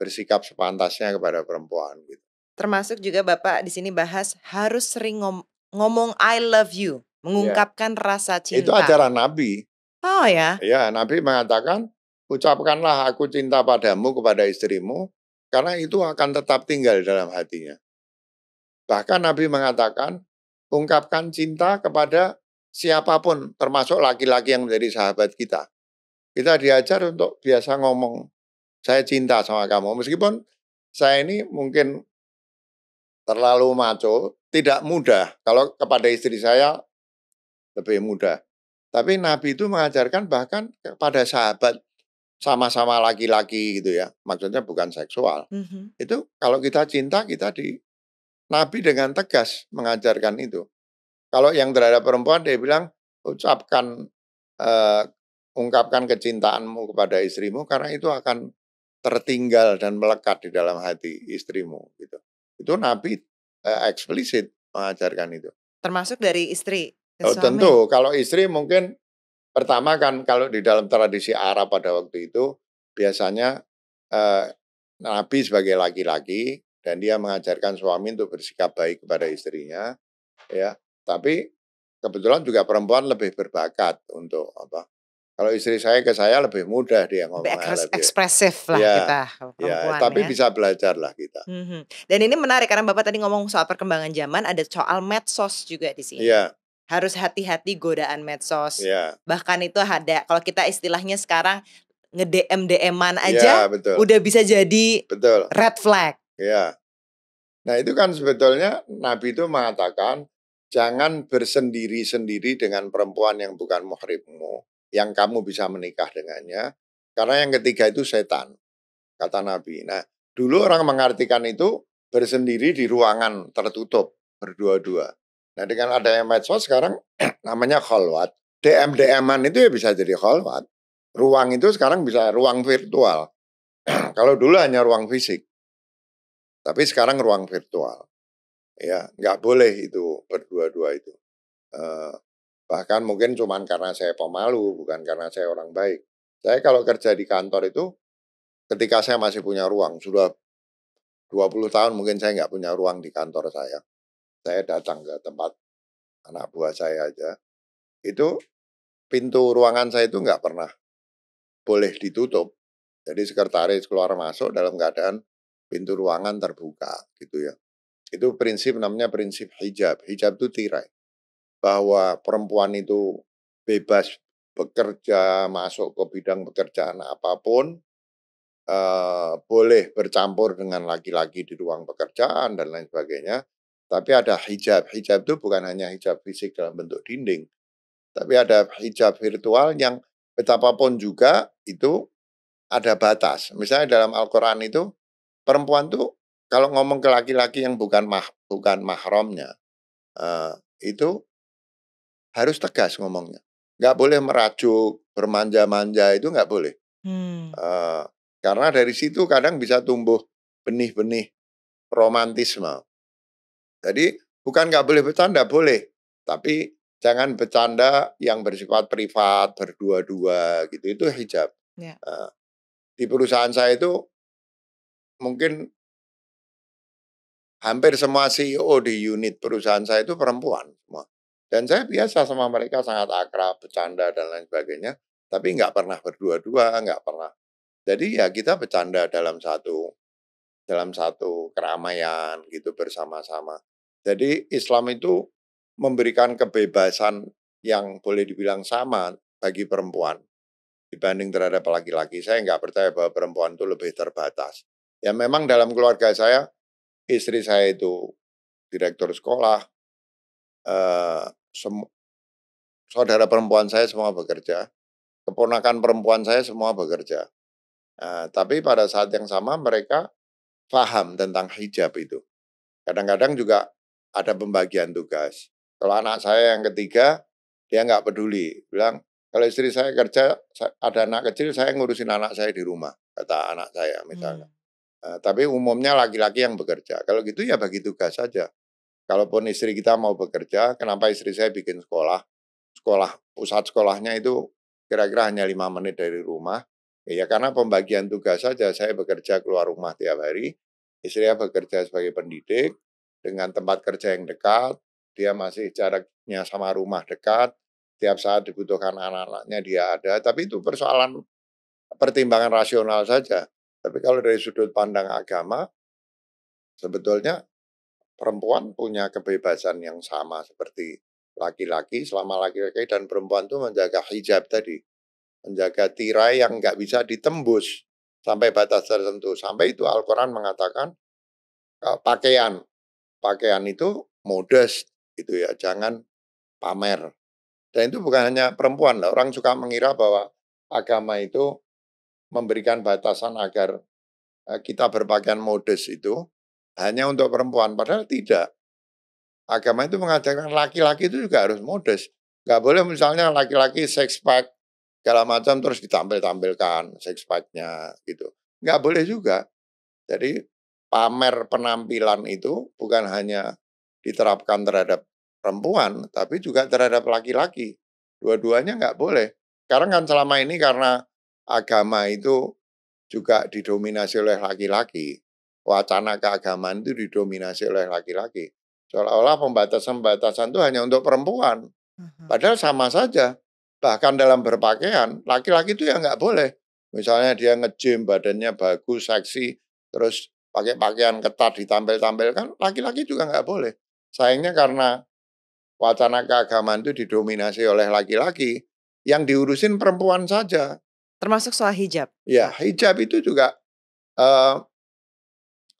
bersikap sepantasnya kepada perempuan gitu. Termasuk juga Bapak di sini bahas harus sering ngom ngomong I love you, iya. mengungkapkan yeah. rasa cinta. Itu ajaran Nabi. Oh ya. Ya, Nabi mengatakan ucapkanlah aku cinta padamu kepada istrimu karena itu akan tetap tinggal dalam hatinya. Bahkan Nabi mengatakan ungkapkan cinta kepada siapapun termasuk laki-laki yang menjadi sahabat kita. Kita diajar untuk biasa ngomong saya cinta sama kamu. Meskipun saya ini mungkin terlalu maco, tidak mudah. Kalau kepada istri saya lebih mudah. Tapi Nabi itu mengajarkan bahkan kepada sahabat sama-sama laki-laki gitu ya. Maksudnya bukan seksual. Mm -hmm. Itu kalau kita cinta kita di Nabi dengan tegas mengajarkan itu. Kalau yang terhadap perempuan dia bilang ucapkan uh, ungkapkan kecintaanmu kepada istrimu karena itu akan tertinggal dan melekat di dalam hati istrimu gitu. Itu Nabi eh, eksplisit mengajarkan itu. Termasuk dari istri. Oh, tentu kalau istri mungkin pertama kan kalau di dalam tradisi Arab pada waktu itu biasanya eh, Nabi sebagai laki-laki dan dia mengajarkan suami untuk bersikap baik kepada istrinya ya. Tapi kebetulan juga perempuan lebih berbakat untuk apa kalau istri saya ke saya lebih mudah dia ngomong lebih ekspres lebih. ekspresif lah ya, kita iya, perempuan ya. Tapi ya. bisa belajar lah kita. Mm -hmm. Dan ini menarik karena Bapak tadi ngomong soal perkembangan zaman, ada soal medsos juga di sini. Ya. Harus hati-hati godaan medsos. Ya. Bahkan itu ada kalau kita istilahnya sekarang nge-DM an iya, aja ya, betul. udah bisa jadi betul. red flag. Ya. Nah, itu kan sebetulnya Nabi itu mengatakan jangan bersendiri-sendiri dengan perempuan yang bukan muhrimmu yang kamu bisa menikah dengannya. Karena yang ketiga itu setan, kata Nabi. Nah, dulu orang mengartikan itu bersendiri di ruangan tertutup, berdua-dua. Nah, dengan adanya medsos sekarang namanya kholwat. dm dm itu ya bisa jadi kholwat. Ruang itu sekarang bisa ruang virtual. Kalau dulu hanya ruang fisik. Tapi sekarang ruang virtual. Ya, nggak boleh itu berdua-dua itu. Uh, Bahkan mungkin cuma karena saya pemalu, bukan karena saya orang baik. Saya kalau kerja di kantor itu, ketika saya masih punya ruang, sudah 20 tahun mungkin saya nggak punya ruang di kantor saya. Saya datang ke tempat anak buah saya aja. Itu pintu ruangan saya itu nggak pernah boleh ditutup. Jadi sekretaris keluar masuk dalam keadaan pintu ruangan terbuka gitu ya. Itu prinsip namanya prinsip hijab. Hijab itu tirai bahwa perempuan itu bebas bekerja masuk ke bidang pekerjaan apapun eh, boleh bercampur dengan laki-laki di ruang pekerjaan dan lain sebagainya tapi ada hijab hijab itu bukan hanya hijab fisik dalam bentuk dinding tapi ada hijab virtual yang betapapun juga itu ada batas misalnya dalam Al-Quran itu perempuan tuh kalau ngomong ke laki-laki yang bukan mah bukan mahramnya eh, itu harus tegas ngomongnya. Nggak boleh merajuk, bermanja-manja itu nggak boleh. Hmm. Uh, karena dari situ kadang bisa tumbuh benih-benih romantisme. Jadi bukan nggak boleh bercanda, boleh. Tapi jangan bercanda yang bersifat privat, berdua-dua gitu. Itu hijab. Yeah. Ya. Uh, di perusahaan saya itu mungkin hampir semua CEO di unit perusahaan saya itu perempuan. Dan saya biasa sama mereka sangat akrab, bercanda dan lain sebagainya. Tapi nggak pernah berdua-dua, nggak pernah. Jadi ya kita bercanda dalam satu dalam satu keramaian gitu bersama-sama. Jadi Islam itu memberikan kebebasan yang boleh dibilang sama bagi perempuan dibanding terhadap laki-laki. Saya nggak percaya bahwa perempuan itu lebih terbatas. Ya memang dalam keluarga saya, istri saya itu direktur sekolah, eh, saudara perempuan saya semua bekerja, keponakan perempuan saya semua bekerja. Nah, tapi pada saat yang sama mereka paham tentang hijab itu. Kadang-kadang juga ada pembagian tugas. Kalau anak saya yang ketiga, dia nggak peduli. Bilang, kalau istri saya kerja, ada anak kecil, saya ngurusin anak saya di rumah. Kata anak saya misalnya. Hmm. Uh, tapi umumnya laki-laki yang bekerja. Kalau gitu ya bagi tugas saja. Kalaupun istri kita mau bekerja, kenapa istri saya bikin sekolah? Sekolah, pusat sekolahnya itu kira-kira hanya lima menit dari rumah. Ya karena pembagian tugas saja, saya bekerja keluar rumah tiap hari, istri saya bekerja sebagai pendidik, dengan tempat kerja yang dekat, dia masih jaraknya sama rumah dekat, tiap saat dibutuhkan anak-anaknya dia ada, tapi itu persoalan pertimbangan rasional saja. Tapi kalau dari sudut pandang agama, sebetulnya perempuan punya kebebasan yang sama seperti laki-laki selama laki-laki dan perempuan itu menjaga hijab tadi menjaga tirai yang nggak bisa ditembus sampai batas tertentu sampai itu Al-Quran mengatakan eh, pakaian pakaian itu modest itu ya jangan pamer dan itu bukan hanya perempuan lah orang suka mengira bahwa agama itu memberikan batasan agar eh, kita berpakaian modest itu hanya untuk perempuan, padahal tidak. Agama itu mengajarkan laki-laki itu juga harus modest. Gak boleh misalnya laki-laki sex pack segala macam terus ditampil-tampilkan sex packnya gitu. Gak boleh juga. Jadi pamer penampilan itu bukan hanya diterapkan terhadap perempuan, tapi juga terhadap laki-laki. Dua-duanya nggak boleh. Sekarang kan selama ini karena agama itu juga didominasi oleh laki-laki, wacana keagamaan itu didominasi oleh laki-laki. Seolah-olah pembatasan-pembatasan itu hanya untuk perempuan. Mhm. Padahal sama saja. Bahkan dalam berpakaian, laki-laki itu ya nggak boleh. Misalnya dia nge-gym, badannya bagus, seksi, terus pakai pakaian ketat ditampil-tampilkan, laki-laki juga nggak boleh. Sayangnya karena wacana keagamaan itu didominasi oleh laki-laki, yang diurusin perempuan saja. Termasuk soal hijab? Ya, hijab itu juga uh,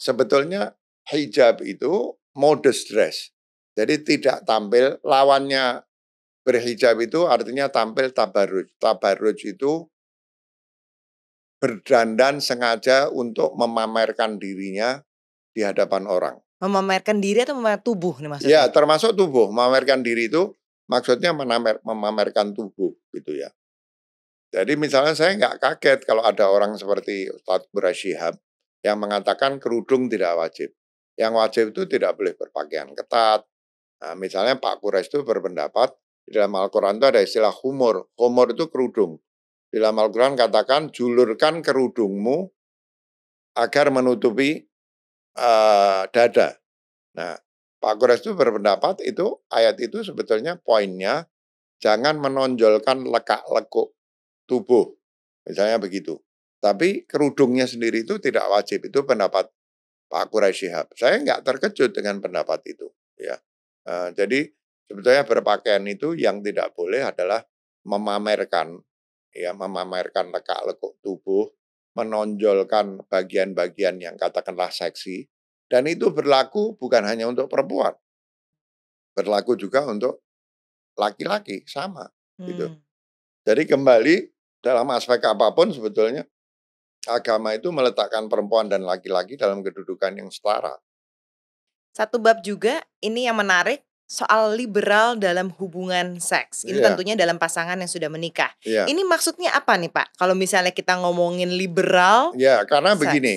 Sebetulnya hijab itu modest dress. Jadi tidak tampil, lawannya berhijab itu artinya tampil tabaruj. Tabaruj itu berdandan sengaja untuk memamerkan dirinya di hadapan orang. Memamerkan diri atau memamerkan tubuh nih maksudnya? Ya, termasuk tubuh. Memamerkan diri itu maksudnya menamer, memamerkan tubuh gitu ya. Jadi misalnya saya nggak kaget kalau ada orang seperti Ustadz Burashihab yang mengatakan kerudung tidak wajib. Yang wajib itu tidak boleh berpakaian ketat. Nah, misalnya Pak Kures itu berpendapat di dalam Al-Quran itu ada istilah humor. Humor itu kerudung. Di dalam Al-Quran katakan julurkan kerudungmu agar menutupi uh, dada. Nah, Pak Kures itu berpendapat itu ayat itu sebetulnya poinnya jangan menonjolkan lekak-lekuk tubuh. Misalnya begitu. Tapi kerudungnya sendiri itu tidak wajib. Itu pendapat Pak Kurai Shihab. Saya nggak terkejut dengan pendapat itu. ya. Uh, jadi sebetulnya berpakaian itu yang tidak boleh adalah memamerkan, ya memamerkan lekak lekuk tubuh, menonjolkan bagian-bagian yang katakanlah seksi. Dan itu berlaku bukan hanya untuk perempuan, berlaku juga untuk laki-laki sama gitu. hmm. gitu. Jadi kembali dalam aspek apapun sebetulnya agama itu meletakkan perempuan dan laki-laki dalam kedudukan yang setara. Satu bab juga ini yang menarik soal liberal dalam hubungan seks. Ini yeah. tentunya dalam pasangan yang sudah menikah. Yeah. Ini maksudnya apa nih Pak? Kalau misalnya kita ngomongin liberal. Ya yeah, karena seks. begini,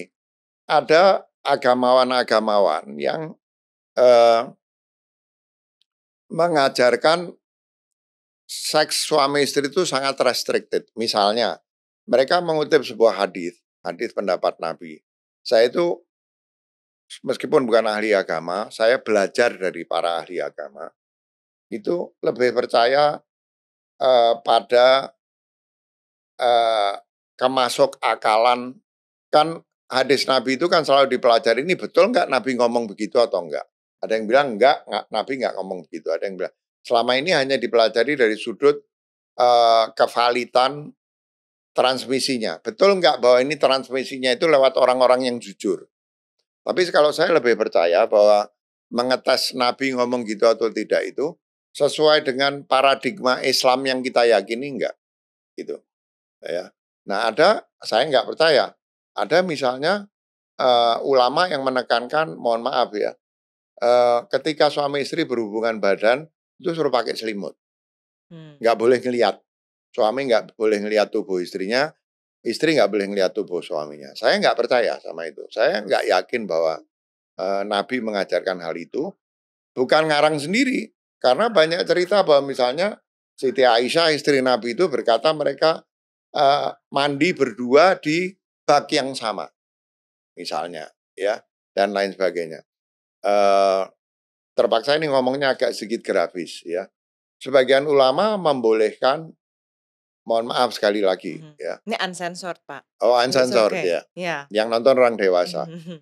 ada agamawan-agamawan yang uh, mengajarkan seks suami istri itu sangat restricted. Misalnya mereka mengutip sebuah hadis, hadis pendapat Nabi. Saya itu meskipun bukan ahli agama, saya belajar dari para ahli agama. Itu lebih percaya uh, pada uh, kemasuk akalan kan hadis Nabi itu kan selalu dipelajari ini betul nggak Nabi ngomong begitu atau enggak? Ada yang bilang enggak, enggak Nabi nggak ngomong begitu. Ada yang bilang selama ini hanya dipelajari dari sudut uh, kevalitan transmisinya. Betul nggak bahwa ini transmisinya itu lewat orang-orang yang jujur? Tapi kalau saya lebih percaya bahwa mengetes Nabi ngomong gitu atau tidak itu sesuai dengan paradigma Islam yang kita yakini enggak gitu ya nah ada saya nggak percaya ada misalnya uh, ulama yang menekankan mohon maaf ya uh, ketika suami istri berhubungan badan itu suruh pakai selimut hmm. nggak boleh ngelihat Suami nggak boleh ngeliat tubuh istrinya, istri nggak boleh ngeliat tubuh suaminya. Saya nggak percaya sama itu. Saya nggak yakin bahwa e, Nabi mengajarkan hal itu. Bukan ngarang sendiri, karena banyak cerita bahwa misalnya Siti Aisyah istri Nabi itu berkata mereka e, mandi berdua di bak yang sama, misalnya, ya dan lain sebagainya. E, terpaksa ini ngomongnya agak sedikit grafis, ya. Sebagian ulama membolehkan mohon maaf sekali lagi mm -hmm. ya. Ini uncensored, Pak. Oh, uncensored okay. ya. Yeah. Yang nonton orang dewasa. Mm -hmm.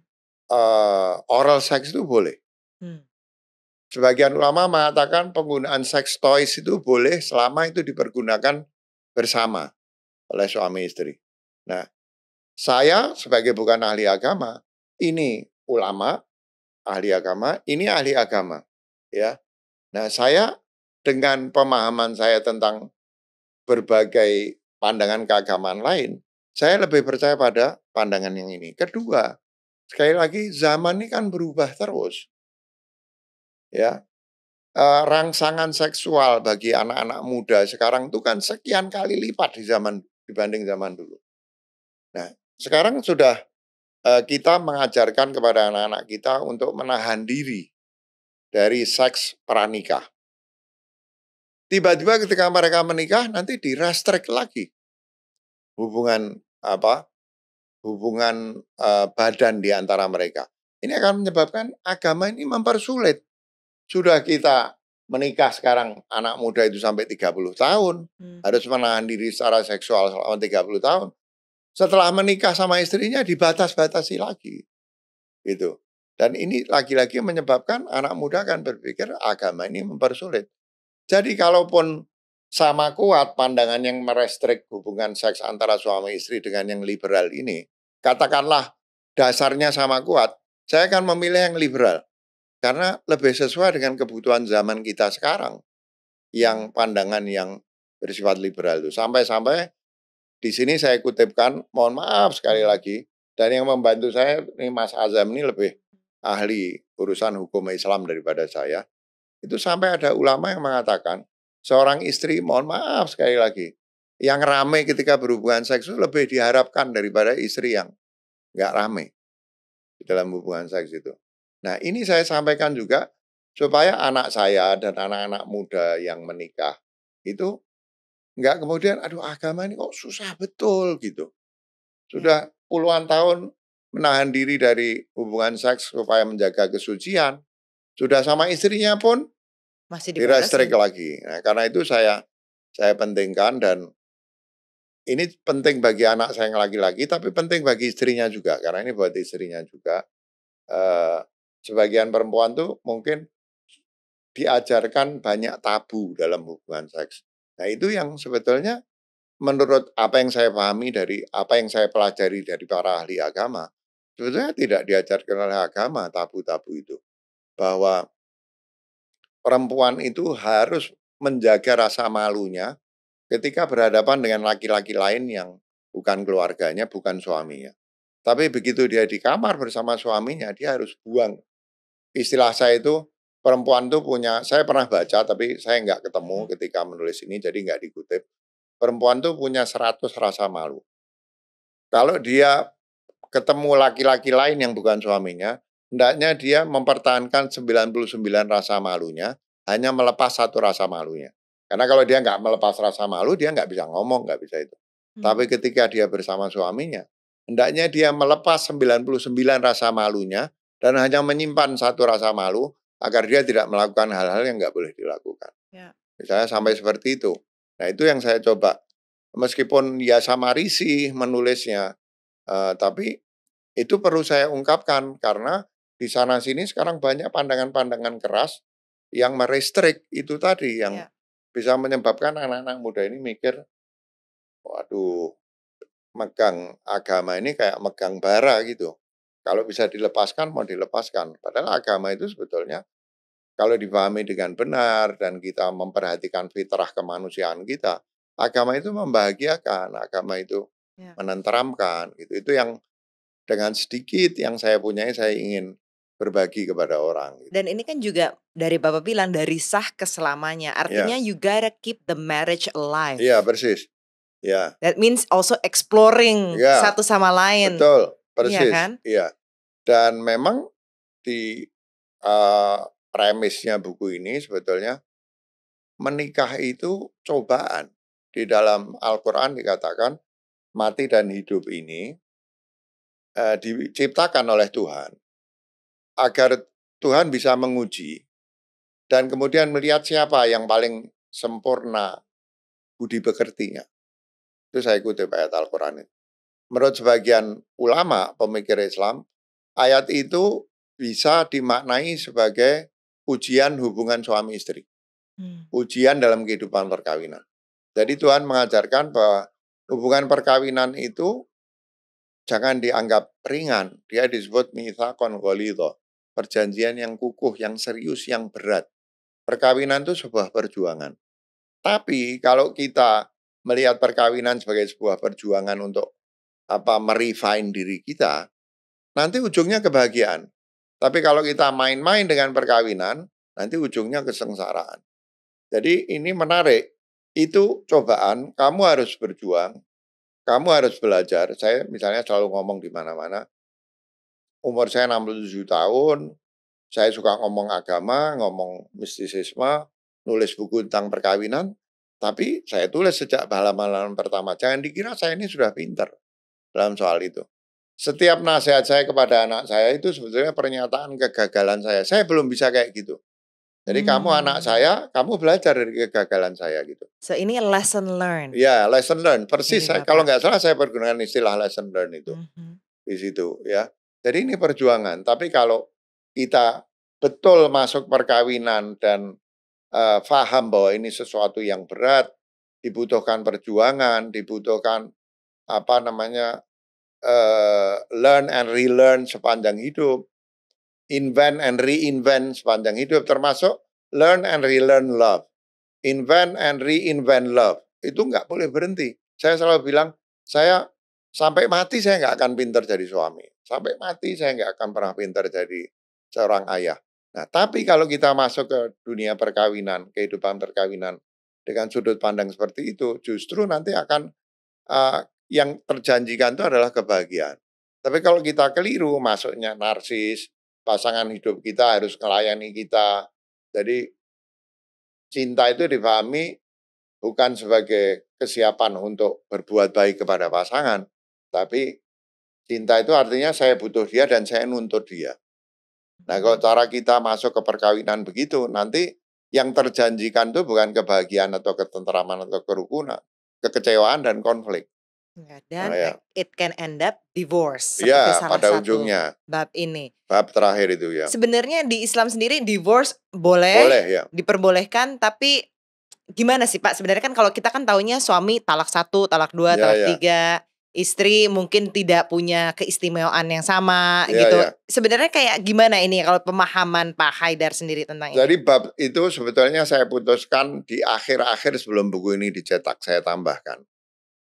uh, oral seks itu boleh. Mm. Sebagian ulama mengatakan penggunaan sex toys itu boleh selama itu dipergunakan bersama oleh suami istri. Nah, saya sebagai bukan ahli agama, ini ulama ahli agama, ini ahli agama, ya. Nah, saya dengan pemahaman saya tentang berbagai pandangan keagamaan lain, saya lebih percaya pada pandangan yang ini. Kedua, sekali lagi zaman ini kan berubah terus. Ya, e, rangsangan seksual bagi anak-anak muda sekarang itu kan sekian kali lipat di zaman dibanding zaman dulu. Nah, sekarang sudah e, kita mengajarkan kepada anak-anak kita untuk menahan diri dari seks pranikah. Tiba-tiba ketika mereka menikah nanti di restrik lagi hubungan apa hubungan uh, badan di antara mereka. Ini akan menyebabkan agama ini mempersulit. Sudah kita menikah sekarang anak muda itu sampai 30 tahun hmm. harus menahan diri secara seksual selama 30 tahun. Setelah menikah sama istrinya dibatas-batasi lagi. Gitu. Dan ini lagi-lagi menyebabkan anak muda akan berpikir agama ini mempersulit. Jadi kalaupun sama kuat pandangan yang merestrik hubungan seks antara suami istri dengan yang liberal ini, katakanlah dasarnya sama kuat, saya akan memilih yang liberal. Karena lebih sesuai dengan kebutuhan zaman kita sekarang. Yang pandangan yang bersifat liberal itu. Sampai-sampai di sini saya kutipkan, mohon maaf sekali lagi, dan yang membantu saya, ini Mas Azam ini lebih ahli urusan hukum Islam daripada saya. Itu sampai ada ulama yang mengatakan, seorang istri, mohon maaf sekali lagi, yang rame ketika berhubungan seks itu lebih diharapkan daripada istri yang nggak rame di dalam hubungan seks itu. Nah ini saya sampaikan juga supaya anak saya dan anak-anak muda yang menikah itu nggak kemudian aduh agama ini kok susah betul gitu. Sudah puluhan tahun menahan diri dari hubungan seks supaya menjaga kesucian, sudah sama istrinya pun masih di ya? lagi. Nah, karena itu saya saya pentingkan dan ini penting bagi anak saya yang lagi lagi tapi penting bagi istrinya juga karena ini buat istrinya juga. Eh, sebagian perempuan tuh mungkin diajarkan banyak tabu dalam hubungan seks. Nah itu yang sebetulnya menurut apa yang saya pahami dari apa yang saya pelajari dari para ahli agama, sebetulnya tidak diajarkan oleh agama tabu-tabu itu bahwa perempuan itu harus menjaga rasa malunya ketika berhadapan dengan laki-laki lain yang bukan keluarganya, bukan suaminya. Tapi begitu dia di kamar bersama suaminya, dia harus buang. Istilah saya itu, perempuan itu punya, saya pernah baca tapi saya nggak ketemu ketika menulis ini, jadi nggak dikutip. Perempuan itu punya 100 rasa malu. Kalau dia ketemu laki-laki lain yang bukan suaminya, hendaknya dia mempertahankan 99 rasa malunya, hanya melepas satu rasa malunya. Karena kalau dia nggak melepas rasa malu, dia nggak bisa ngomong, nggak bisa itu. Hmm. Tapi ketika dia bersama suaminya, hendaknya dia melepas 99 rasa malunya dan hanya menyimpan satu rasa malu agar dia tidak melakukan hal-hal yang nggak boleh dilakukan. Ya. Misalnya sampai seperti itu. Nah itu yang saya coba. Meskipun ya sama risih menulisnya, uh, tapi itu perlu saya ungkapkan karena di sana sini sekarang banyak pandangan-pandangan keras yang merestrik itu tadi yang yeah. bisa menyebabkan anak-anak muda ini mikir, waduh, megang agama ini kayak megang bara gitu. Kalau bisa dilepaskan mau dilepaskan. Padahal agama itu sebetulnya kalau dipahami dengan benar dan kita memperhatikan fitrah kemanusiaan kita, agama itu membahagiakan, agama itu yeah. menenteramkan gitu. Itu yang dengan sedikit yang saya punya saya ingin berbagi kepada orang. Gitu. Dan ini kan juga dari Bapak bilang dari sah ke selamanya. Iya. Artinya yeah. you gotta keep the marriage alive. Iya, yeah, persis. Ya. Yeah. That means also exploring yeah. satu sama lain. Betul, iya persis. Kan? Iya. Yeah, kan? yeah. Dan memang di uh, premisnya buku ini sebetulnya menikah itu cobaan. Di dalam Al-Qur'an dikatakan mati dan hidup ini uh, diciptakan oleh Tuhan agar Tuhan bisa menguji dan kemudian melihat siapa yang paling sempurna budi pekertinya. Itu saya kutip ayat Al-Quran itu. Menurut sebagian ulama pemikir Islam, ayat itu bisa dimaknai sebagai ujian hubungan suami istri. Hmm. Ujian dalam kehidupan perkawinan. Jadi Tuhan mengajarkan bahwa hubungan perkawinan itu jangan dianggap ringan. Dia disebut mithakon golito perjanjian yang kukuh, yang serius, yang berat. Perkawinan itu sebuah perjuangan. Tapi kalau kita melihat perkawinan sebagai sebuah perjuangan untuk apa merefine diri kita, nanti ujungnya kebahagiaan. Tapi kalau kita main-main dengan perkawinan, nanti ujungnya kesengsaraan. Jadi ini menarik. Itu cobaan, kamu harus berjuang, kamu harus belajar. Saya misalnya selalu ngomong di mana-mana, umur saya 67 tahun, saya suka ngomong agama, ngomong mistisisme, nulis buku tentang perkawinan, tapi saya tulis sejak halaman-halaman pertama. Jangan dikira saya ini sudah pinter dalam soal itu. Setiap nasihat saya kepada anak saya itu sebetulnya pernyataan kegagalan saya. Saya belum bisa kayak gitu. Jadi hmm. kamu anak hmm. saya, kamu belajar dari kegagalan saya gitu. So ini lesson learned. Ya lesson learn. persis. saya, kalau nggak salah saya pergunakan istilah lesson learn itu hmm. di situ ya. Jadi ini perjuangan. Tapi kalau kita betul masuk perkawinan dan uh, faham bahwa ini sesuatu yang berat, dibutuhkan perjuangan, dibutuhkan apa namanya uh, learn and relearn sepanjang hidup, invent and reinvent sepanjang hidup, termasuk learn and relearn love, invent and reinvent love itu nggak boleh berhenti. Saya selalu bilang saya sampai mati saya nggak akan pinter jadi suami. Sampai mati saya nggak akan pernah pinter jadi seorang ayah. Nah, tapi kalau kita masuk ke dunia perkawinan, kehidupan perkawinan dengan sudut pandang seperti itu, justru nanti akan uh, yang terjanjikan itu adalah kebahagiaan. Tapi kalau kita keliru, masuknya narsis, pasangan hidup kita harus melayani kita. Jadi cinta itu dipahami bukan sebagai kesiapan untuk berbuat baik kepada pasangan, tapi Cinta itu artinya saya butuh dia dan saya nuntut dia. Nah kalau cara kita masuk ke perkawinan begitu, nanti yang terjanjikan itu bukan kebahagiaan atau ketenteraman atau kerukunan, kekecewaan dan konflik. Dan nah, ya. it can end up divorce. Iya, pada satu ujungnya. Bab ini. Bab terakhir itu ya. Sebenarnya di Islam sendiri divorce boleh, boleh ya. diperbolehkan, tapi gimana sih Pak? Sebenarnya kan kalau kita kan taunya suami talak satu, talak dua, ya, talak ya. tiga istri mungkin tidak punya keistimewaan yang sama ya, gitu. Ya. Sebenarnya kayak gimana ini kalau pemahaman Pak Haidar sendiri tentang Jadi, ini? Jadi bab itu sebetulnya saya putuskan di akhir-akhir sebelum buku ini dicetak saya tambahkan.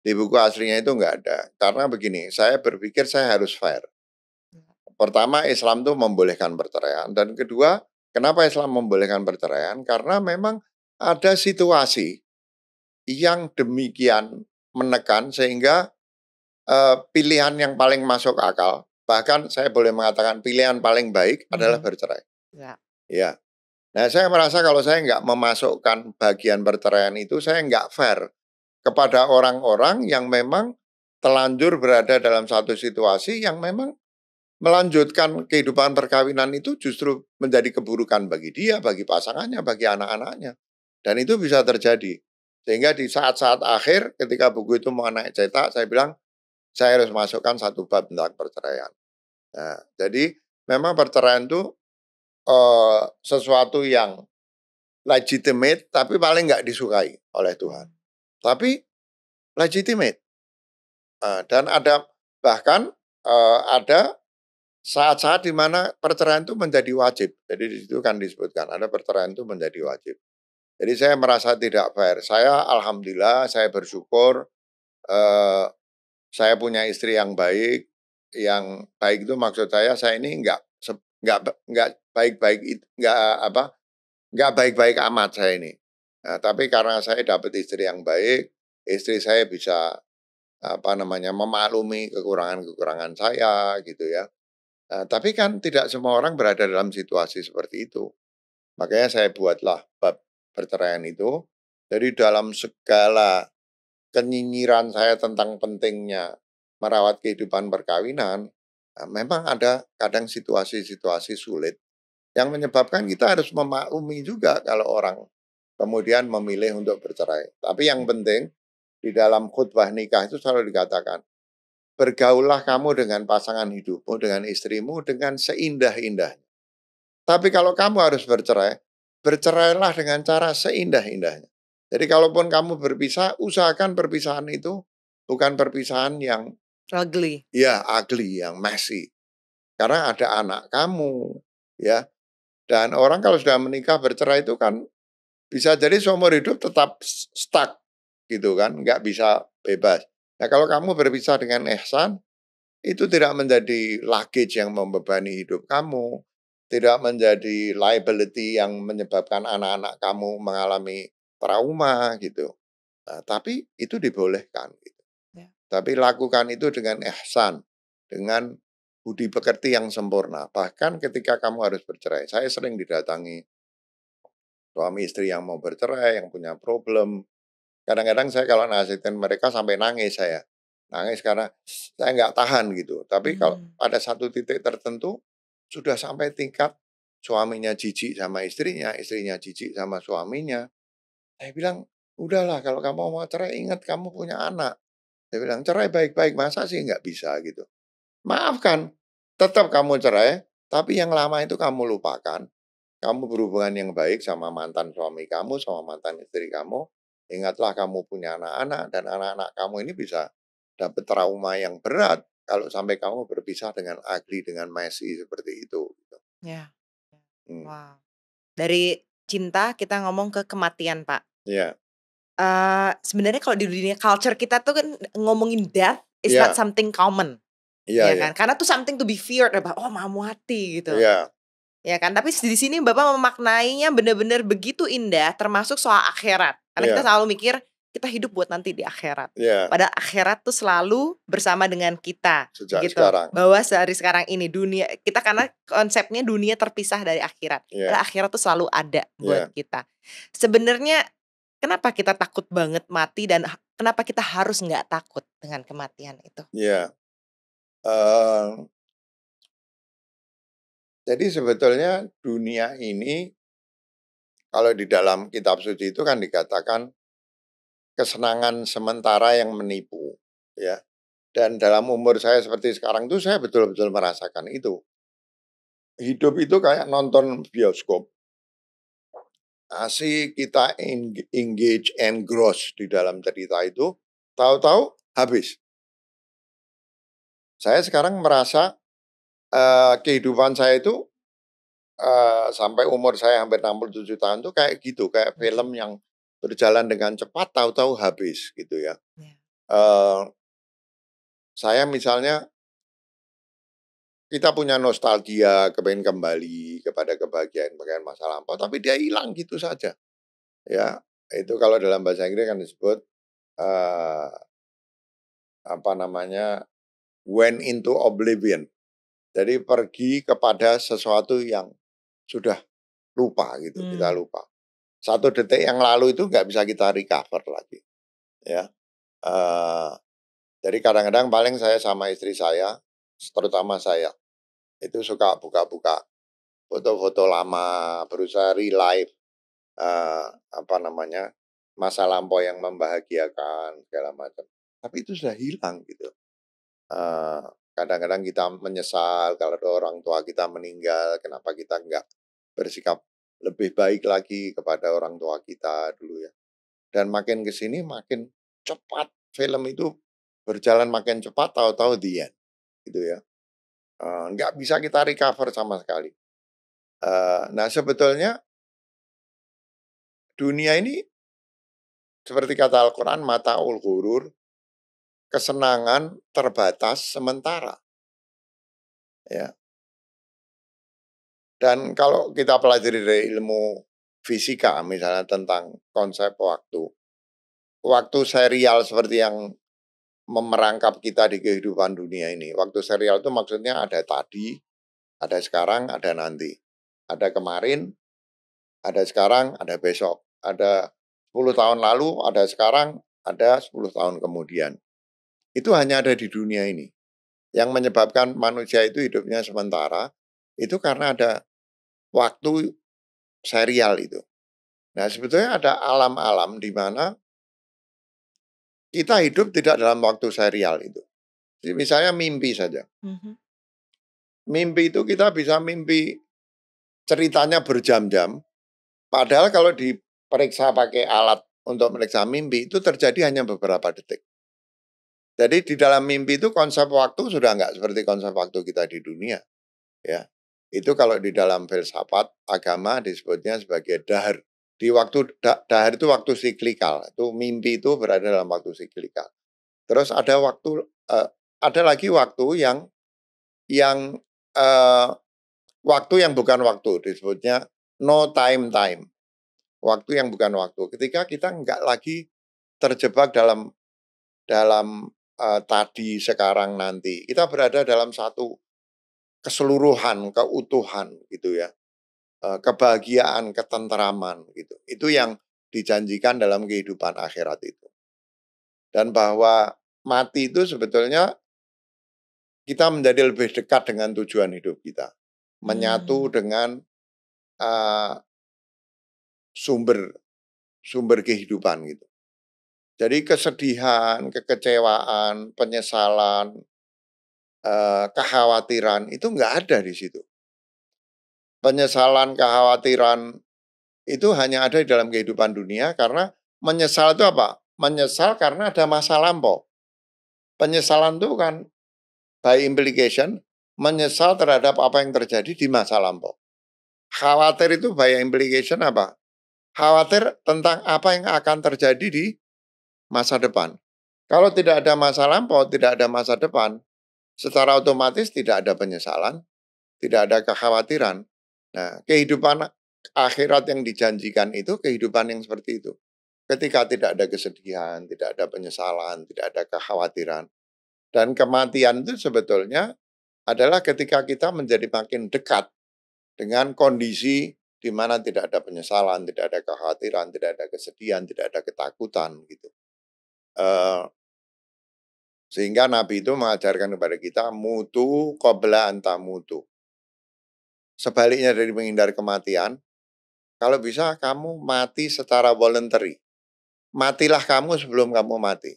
Di buku aslinya itu enggak ada. Karena begini, saya berpikir saya harus fair. Pertama, Islam itu membolehkan perceraian dan kedua, kenapa Islam membolehkan perceraian? Karena memang ada situasi yang demikian menekan sehingga Eh, pilihan yang paling masuk akal, bahkan saya boleh mengatakan pilihan paling baik hmm. adalah bercerai. Ya. ya. Nah, saya merasa kalau saya nggak memasukkan bagian perceraian itu, saya nggak fair kepada orang-orang yang memang telanjur berada dalam satu situasi yang memang melanjutkan kehidupan perkawinan itu justru menjadi keburukan bagi dia, bagi pasangannya, bagi anak-anaknya. Dan itu bisa terjadi. Sehingga di saat-saat akhir ketika buku itu mau naik cetak, saya bilang saya harus masukkan satu bab tentang perceraian. Nah, jadi memang perceraian itu eh, sesuatu yang legitimate tapi paling nggak disukai oleh Tuhan. Tapi legitimate. Nah, dan ada bahkan eh, ada saat-saat di mana perceraian itu menjadi wajib. Jadi di situ kan disebutkan ada perceraian itu menjadi wajib. Jadi saya merasa tidak fair. Saya alhamdulillah saya bersyukur eh, saya punya istri yang baik, yang baik itu maksud saya saya ini nggak nggak nggak baik-baik nggak apa nggak baik-baik amat saya ini. Nah, tapi karena saya dapat istri yang baik, istri saya bisa apa namanya memaklumi kekurangan-kekurangan saya gitu ya. Nah, tapi kan tidak semua orang berada dalam situasi seperti itu. Makanya saya buatlah bab perceraian itu. Jadi dalam segala kenyinyiran saya tentang pentingnya merawat kehidupan perkawinan, eh, memang ada kadang situasi-situasi sulit yang menyebabkan kita harus memaklumi juga kalau orang kemudian memilih untuk bercerai. Tapi yang hmm. penting di dalam khutbah nikah itu selalu dikatakan, bergaullah kamu dengan pasangan hidupmu, dengan istrimu, dengan seindah-indahnya. Tapi kalau kamu harus bercerai, bercerailah dengan cara seindah-indahnya. Jadi kalaupun kamu berpisah, usahakan perpisahan itu bukan perpisahan yang ugly. Ya, ugly yang messy. Karena ada anak kamu, ya. Dan orang kalau sudah menikah bercerai itu kan bisa jadi seumur hidup tetap stuck gitu kan, nggak bisa bebas. Nah kalau kamu berpisah dengan Ehsan, itu tidak menjadi luggage yang membebani hidup kamu, tidak menjadi liability yang menyebabkan anak-anak kamu mengalami trauma gitu. Nah, tapi itu dibolehkan. Gitu. Ya. Tapi lakukan itu dengan ehsan, dengan budi pekerti yang sempurna. Bahkan ketika kamu harus bercerai, saya sering didatangi suami istri yang mau bercerai, yang punya problem. Kadang-kadang saya kalau nasihatin mereka sampai nangis saya. Nangis karena saya nggak tahan gitu. Tapi hmm. kalau pada satu titik tertentu, sudah sampai tingkat suaminya jijik sama istrinya, istrinya jijik sama suaminya, saya bilang, udahlah kalau kamu mau cerai ingat kamu punya anak. Saya bilang, cerai baik-baik, masa sih nggak bisa gitu. Maafkan, tetap kamu cerai, tapi yang lama itu kamu lupakan. Kamu berhubungan yang baik sama mantan suami kamu, sama mantan istri kamu. Ingatlah kamu punya anak-anak dan anak-anak kamu ini bisa dapat trauma yang berat kalau sampai kamu berpisah dengan Agri dengan Messi seperti itu. Gitu. Ya. Yeah. Hmm. Wow. Dari cinta, kita ngomong ke kematian, Pak. Iya. Yeah. Uh, sebenarnya kalau di dunia culture kita tuh kan ngomongin death is yeah. not iya. something common. Iya ya kan? Yeah. Karena tuh something to be feared about. Oh, mau mati gitu. Iya. Yeah. Ya kan? Tapi di sini Bapak memaknainya benar-benar begitu indah termasuk soal akhirat. Karena yeah. kita iya. selalu mikir kita hidup buat nanti di akhirat. Yeah. Pada akhirat tuh selalu bersama dengan kita. Sejak gitu. sekarang. Bahwa sehari sekarang ini dunia kita karena konsepnya dunia terpisah dari akhirat. Yeah. Pada akhirat tuh selalu ada iya. buat yeah. kita. Sebenarnya kenapa kita takut banget mati dan kenapa kita harus nggak takut dengan kematian itu? Iya. Yeah. Um, jadi sebetulnya dunia ini kalau di dalam kitab suci itu kan dikatakan kesenangan sementara yang menipu ya dan dalam umur saya seperti sekarang itu saya betul-betul merasakan itu hidup itu kayak nonton bioskop asik kita engage and gross di dalam cerita itu tahu-tahu habis saya sekarang merasa uh, kehidupan saya itu uh, sampai umur saya hampir 67 tahun tuh kayak gitu kayak film yang berjalan dengan cepat tahu-tahu habis gitu ya. Yeah. Ya. Uh, saya misalnya kita punya nostalgia kepengen kembali kepada kebahagiaan bagian masa lampau tapi dia hilang gitu saja ya itu kalau dalam bahasa Inggris kan disebut uh, apa namanya went into oblivion jadi pergi kepada sesuatu yang sudah lupa gitu hmm. kita lupa satu detik yang lalu itu nggak bisa kita recover lagi ya uh, jadi kadang-kadang paling saya sama istri saya terutama saya itu suka buka-buka foto-foto lama berusaha relive uh, apa namanya masa lampau yang membahagiakan segala macam tapi itu sudah hilang gitu uh, kadang-kadang kita menyesal kalau orang tua kita meninggal kenapa kita nggak bersikap lebih baik lagi kepada orang tua kita dulu ya. Dan makin ke sini makin cepat film itu berjalan makin cepat tahu-tahu the gitu ya. Uh, bisa kita recover sama sekali. Uh, nah sebetulnya dunia ini seperti kata Al-Quran mata ul hurur kesenangan terbatas sementara. Ya, dan kalau kita pelajari dari ilmu fisika misalnya tentang konsep waktu. Waktu serial seperti yang memerangkap kita di kehidupan dunia ini. Waktu serial itu maksudnya ada tadi, ada sekarang, ada nanti. Ada kemarin, ada sekarang, ada besok. Ada 10 tahun lalu, ada sekarang, ada 10 tahun kemudian. Itu hanya ada di dunia ini. Yang menyebabkan manusia itu hidupnya sementara, itu karena ada waktu serial itu. Nah sebetulnya ada alam-alam di mana kita hidup tidak dalam waktu serial itu. Jadi misalnya mimpi saja. Mhm. Mimpi itu kita bisa mimpi ceritanya berjam-jam. Padahal kalau diperiksa pakai alat untuk meriksa mimpi itu terjadi hanya beberapa detik. Jadi di dalam mimpi itu konsep waktu sudah enggak seperti konsep waktu kita di dunia. Ya, itu kalau di dalam filsafat agama disebutnya sebagai dahar. Di waktu dahar itu waktu siklikal. Itu mimpi itu berada dalam waktu siklikal. Terus ada waktu uh, ada lagi waktu yang yang uh, waktu yang bukan waktu disebutnya no time time. Waktu yang bukan waktu. Ketika kita nggak lagi terjebak dalam dalam uh, tadi sekarang nanti. Kita berada dalam satu keseluruhan, keutuhan gitu ya. Eh, kebahagiaan, ketenteraman gitu. Itu yang dijanjikan dalam kehidupan akhirat itu. Dan bahwa mati itu sebetulnya kita menjadi lebih dekat dengan tujuan hidup kita. Menyatu hmm. dengan uh, sumber sumber kehidupan gitu. Jadi kesedihan, kekecewaan, penyesalan, Eh, kekhawatiran itu nggak ada di situ. Penyesalan, kekhawatiran itu hanya ada di dalam kehidupan dunia karena menyesal itu apa? Menyesal karena ada masa lampau. Penyesalan itu kan by implication menyesal terhadap apa yang terjadi di masa lampau. Khawatir itu by implication apa? Khawatir tentang apa yang akan terjadi di masa depan. Kalau tidak ada masa lampau, tidak ada masa depan, secara otomatis tidak ada penyesalan, tidak ada kekhawatiran. Nah, kehidupan akhirat yang dijanjikan itu kehidupan yang seperti itu. Ketika tidak ada kesedihan, tidak ada penyesalan, tidak ada kekhawatiran. Dan kematian itu sebetulnya adalah ketika kita menjadi makin dekat dengan kondisi di mana tidak ada penyesalan, tidak ada kekhawatiran, tidak ada kesedihan, tidak ada ketakutan gitu. Uh, sehingga Nabi itu mengajarkan kepada kita mutu qabla anta mutu. Sebaliknya dari menghindari kematian, kalau bisa kamu mati secara voluntary. Matilah kamu sebelum kamu mati.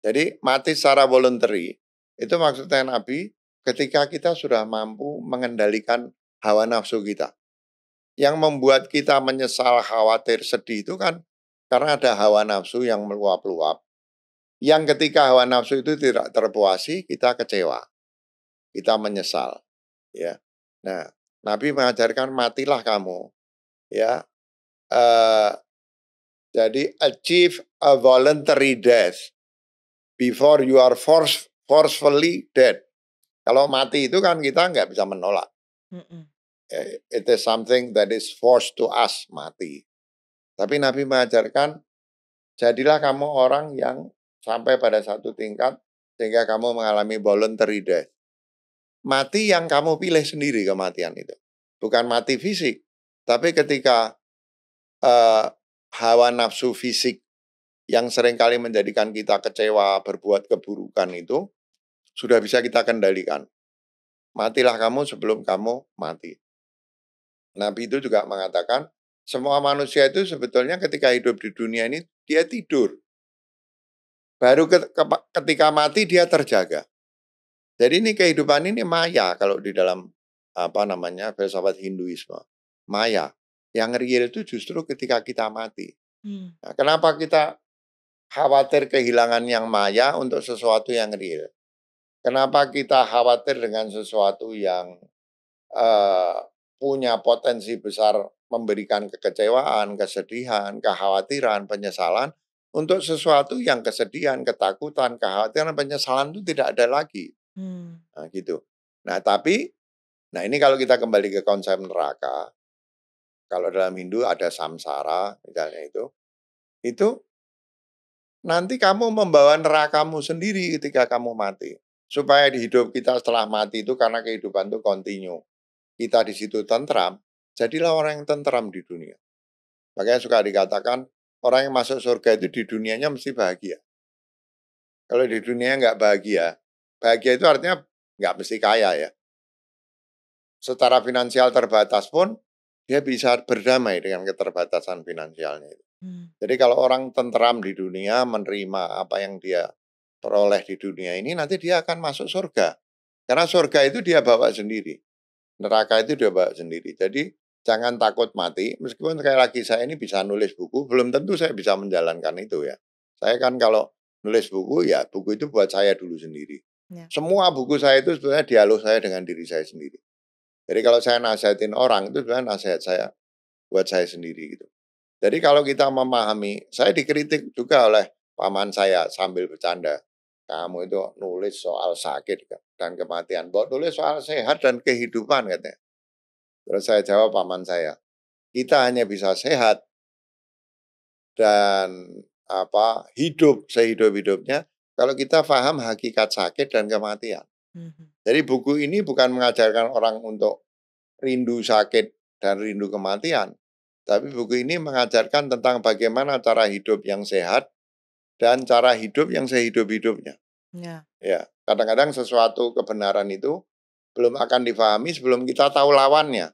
Jadi mati secara voluntary, itu maksudnya Nabi ketika kita sudah mampu mengendalikan hawa nafsu kita. Yang membuat kita menyesal, khawatir, sedih itu kan karena ada hawa nafsu yang meluap-luap yang ketika hawa nafsu itu tidak terpuasi, kita kecewa. Kita menyesal, ya. Nah, Nabi mengajarkan matilah kamu, ya. Uh, jadi achieve a voluntary death before you are force, forcefully dead. Kalau mati itu kan kita nggak bisa menolak. Mm -mm. It is something that is forced to us mati. Tapi Nabi mengajarkan jadilah kamu orang yang sampai pada satu tingkat sehingga kamu mengalami voluntary death. Mati yang kamu pilih sendiri kematian itu. Bukan mati fisik, tapi ketika uh, hawa nafsu fisik yang seringkali menjadikan kita kecewa, berbuat keburukan itu, sudah bisa kita kendalikan. Matilah kamu sebelum kamu mati. Nabi itu juga mengatakan, semua manusia itu sebetulnya ketika hidup di dunia ini, dia tidur Baru ketika mati dia terjaga. Jadi ini kehidupan ini maya kalau di dalam apa namanya filsafat Hinduisme. Maya. Yang real itu justru ketika kita mati. Hmm. Nah, kenapa kita khawatir kehilangan yang maya untuk sesuatu yang real? Kenapa kita khawatir dengan sesuatu yang uh, punya potensi besar memberikan kekecewaan, kesedihan, kekhawatiran, penyesalan, untuk sesuatu yang kesedihan, ketakutan, kekhawatiran, penyesalan itu tidak ada lagi. Hmm. Nah, gitu. Nah, tapi nah ini kalau kita kembali ke konsep neraka, kalau dalam Hindu ada samsara misalnya itu, itu nanti kamu membawa nerakamu sendiri ketika kamu mati. Supaya di hidup kita setelah mati itu karena kehidupan itu kontinu. Kita di situ tentram, jadilah orang yang tentram di dunia. Makanya suka dikatakan orang yang masuk surga itu di dunianya mesti bahagia. Kalau di dunia nggak bahagia, bahagia itu artinya nggak mesti kaya ya. Secara finansial terbatas pun, dia bisa berdamai dengan keterbatasan finansialnya Hmm. Jadi kalau orang tentram di dunia menerima apa yang dia peroleh di dunia ini, nanti dia akan masuk surga. Karena surga itu dia bawa sendiri. Neraka itu dia bawa sendiri. Jadi jangan takut mati. Meskipun sekali lagi saya ini bisa nulis buku, belum tentu saya bisa menjalankan itu ya. Saya kan kalau nulis buku ya buku itu buat saya dulu sendiri. Ya. Semua buku saya itu sebenarnya dialog saya dengan diri saya sendiri. Jadi kalau saya nasihatin orang itu sebenarnya nasihat saya buat saya sendiri gitu. Jadi kalau kita memahami, saya dikritik juga oleh paman saya sambil bercanda. Kamu itu nulis soal sakit dan kematian, buat nulis soal sehat dan kehidupan katanya Terus saya jawab paman saya, kita hanya bisa sehat dan apa hidup sehidup-hidupnya kalau kita paham hakikat sakit dan kematian. Mm-hmm. Jadi buku ini bukan mengajarkan orang untuk rindu sakit dan rindu kematian, tapi buku ini mengajarkan tentang bagaimana cara hidup yang sehat dan cara hidup yang sehidup-hidupnya. Yeah. ya, kadang-kadang sesuatu kebenaran itu belum akan difahami sebelum kita tahu lawannya.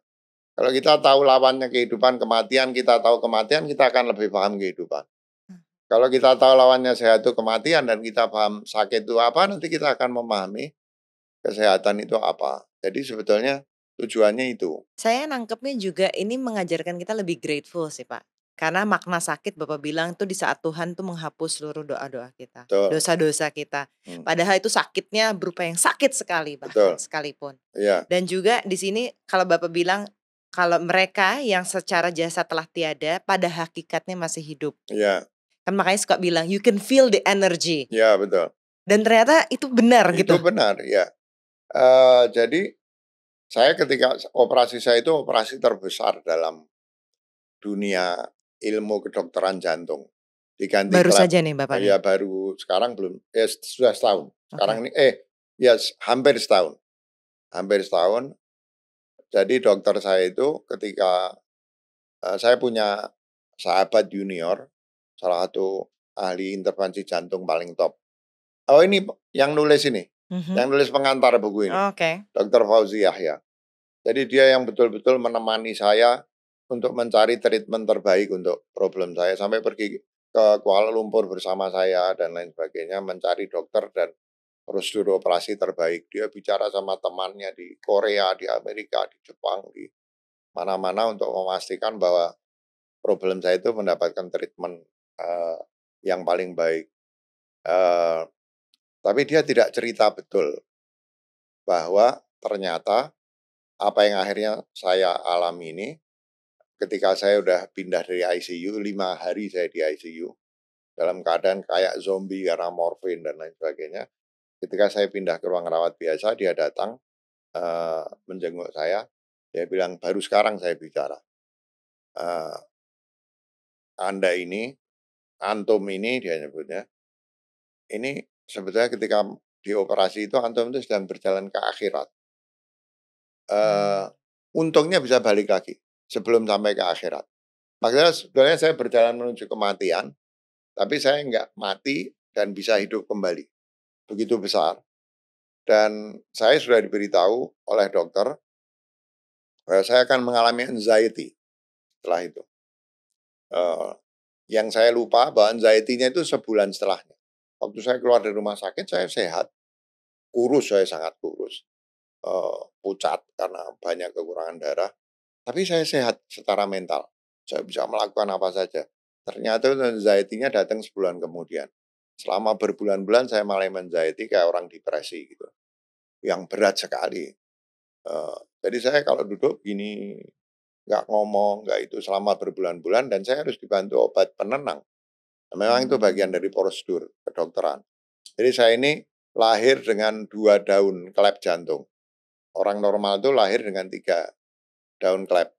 Kalau kita tahu lawannya kehidupan kematian, kita tahu kematian, kita akan lebih paham kehidupan. Hmm. Kalau kita tahu lawannya sehat itu kematian dan kita paham sakit itu apa, nanti kita akan memahami kesehatan itu apa. Jadi sebetulnya tujuannya itu. Saya nangkepnya juga ini mengajarkan kita lebih grateful sih Pak. Karena makna sakit Bapak bilang tuh di saat Tuhan tuh menghapus seluruh doa-doa kita, dosa-dosa kita. Hmm. Padahal itu sakitnya berupa yang sakit sekali bahkan sekalipun. Ya. Dan juga di sini kalau Bapak bilang kalau mereka yang secara jasa telah tiada pada hakikatnya masih hidup. Iya. Kan makanya suka bilang you can feel the energy. Iya, betul. Dan ternyata itu benar itu gitu. Itu benar, ya. Uh, jadi saya ketika operasi saya itu operasi terbesar dalam dunia ilmu kedokteran jantung. Diganti baru saja nih Bapak. Iya, baru sekarang belum eh sudah setahun. Sekarang okay. ini eh ya hampir setahun. Hampir setahun jadi dokter saya itu ketika uh, saya punya sahabat junior, salah satu ahli intervensi jantung paling top. Oh ini yang nulis ini, mm-hmm. yang nulis pengantar buku ini, oh, okay. Dokter Fauzi Yahya. Jadi dia yang betul-betul menemani saya untuk mencari treatment terbaik untuk problem saya sampai pergi ke Kuala Lumpur bersama saya dan lain sebagainya mencari dokter dan terus operasi terbaik. Dia bicara sama temannya di Korea, di Amerika, di Jepang, di mana-mana untuk memastikan bahwa problem saya itu mendapatkan treatment uh, yang paling baik. Uh, tapi dia tidak cerita betul bahwa ternyata apa yang akhirnya saya alami ini ketika saya udah pindah dari ICU, lima hari saya di ICU, dalam keadaan kayak zombie karena morfin dan lain sebagainya, ketika saya pindah ke ruang rawat biasa dia datang uh, menjenguk saya dia bilang baru sekarang saya bicara uh, anda ini antum ini dia nyebutnya ini sebetulnya ketika dioperasi itu antum itu sedang berjalan ke akhirat uh, untungnya bisa balik lagi sebelum sampai ke akhirat maksudnya sebenarnya saya berjalan menuju kematian tapi saya nggak mati dan bisa hidup kembali begitu besar. Dan saya sudah diberitahu oleh dokter, saya akan mengalami anxiety setelah itu. Uh, yang saya lupa bahwa anxiety-nya itu sebulan setelahnya. Waktu saya keluar dari rumah sakit, saya sehat. Kurus, saya sangat kurus. Uh, pucat karena banyak kekurangan darah. Tapi saya sehat secara mental. Saya bisa melakukan apa saja. Ternyata anxiety-nya datang sebulan kemudian. Selama berbulan-bulan saya malah menjahiti kayak orang depresi gitu. Yang berat sekali. Uh, jadi saya kalau duduk gini, nggak ngomong, nggak itu selama berbulan-bulan dan saya harus dibantu obat penenang. Nah, memang itu bagian hmm. dari prosedur kedokteran. Jadi saya ini lahir dengan dua daun klep jantung. Orang normal itu lahir dengan tiga daun klep.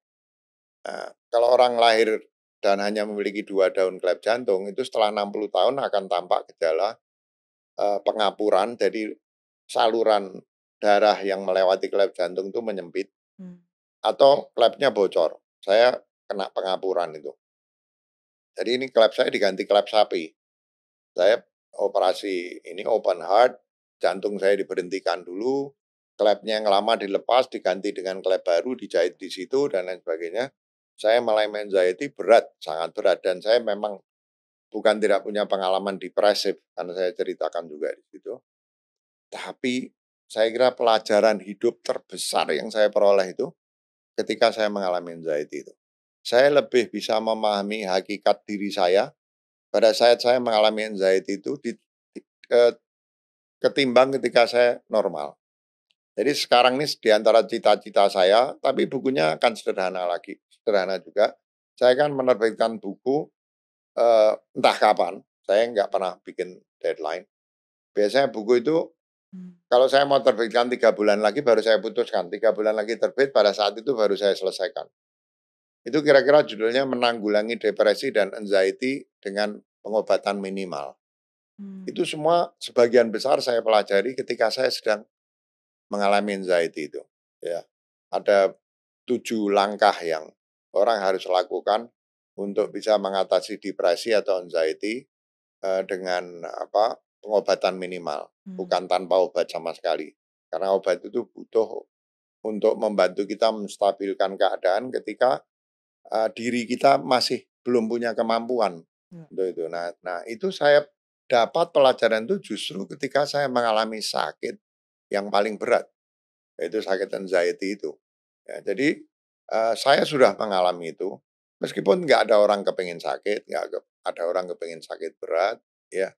Nah, kalau orang lahir dan hanya memiliki dua daun klep jantung, itu setelah 60 tahun akan tampak gejala eh, pengapuran, jadi saluran darah yang melewati klep jantung itu menyempit, hmm. atau klepnya bocor. Saya kena pengapuran itu. Jadi ini klep saya diganti klep sapi. Saya operasi ini open heart, jantung saya diberhentikan dulu, klepnya yang lama dilepas, diganti dengan klep baru, dijahit di situ, dan lain sebagainya saya mengalami anxiety berat, sangat berat dan saya memang bukan tidak punya pengalaman depresif karena saya ceritakan juga di situ. Tapi saya kira pelajaran hidup terbesar yang saya peroleh itu ketika saya mengalami anxiety itu. Saya lebih bisa memahami hakikat diri saya pada saat saya mengalami anxiety itu di, di, ke, ketimbang ketika saya normal. Jadi sekarang ini di antara cita-cita saya, tapi bukunya akan sederhana lagi sederhana juga. Saya kan menerbitkan buku uh, entah kapan. Saya nggak pernah bikin deadline. Biasanya buku itu hmm. kalau saya mau terbitkan tiga bulan lagi baru saya putuskan. Tiga bulan lagi terbit pada saat itu baru saya selesaikan. Itu kira-kira judulnya menanggulangi depresi dan anxiety dengan pengobatan minimal. Hmm. Itu semua sebagian besar saya pelajari ketika saya sedang mengalami anxiety itu. Ya, ada tujuh langkah yang orang harus lakukan untuk bisa mengatasi depresi atau anxiety eh, dengan apa pengobatan minimal, hmm. bukan tanpa obat sama sekali. Karena obat itu butuh untuk membantu kita menstabilkan keadaan ketika uh, diri kita masih belum punya kemampuan hmm. untuk itu. Nah, nah itu saya dapat pelajaran itu justru ketika saya mengalami sakit yang paling berat, yaitu sakit anxiety itu. Ya, jadi saya sudah mengalami itu. Meskipun nggak ada orang kepengen sakit, nggak ada orang kepengen sakit berat, ya.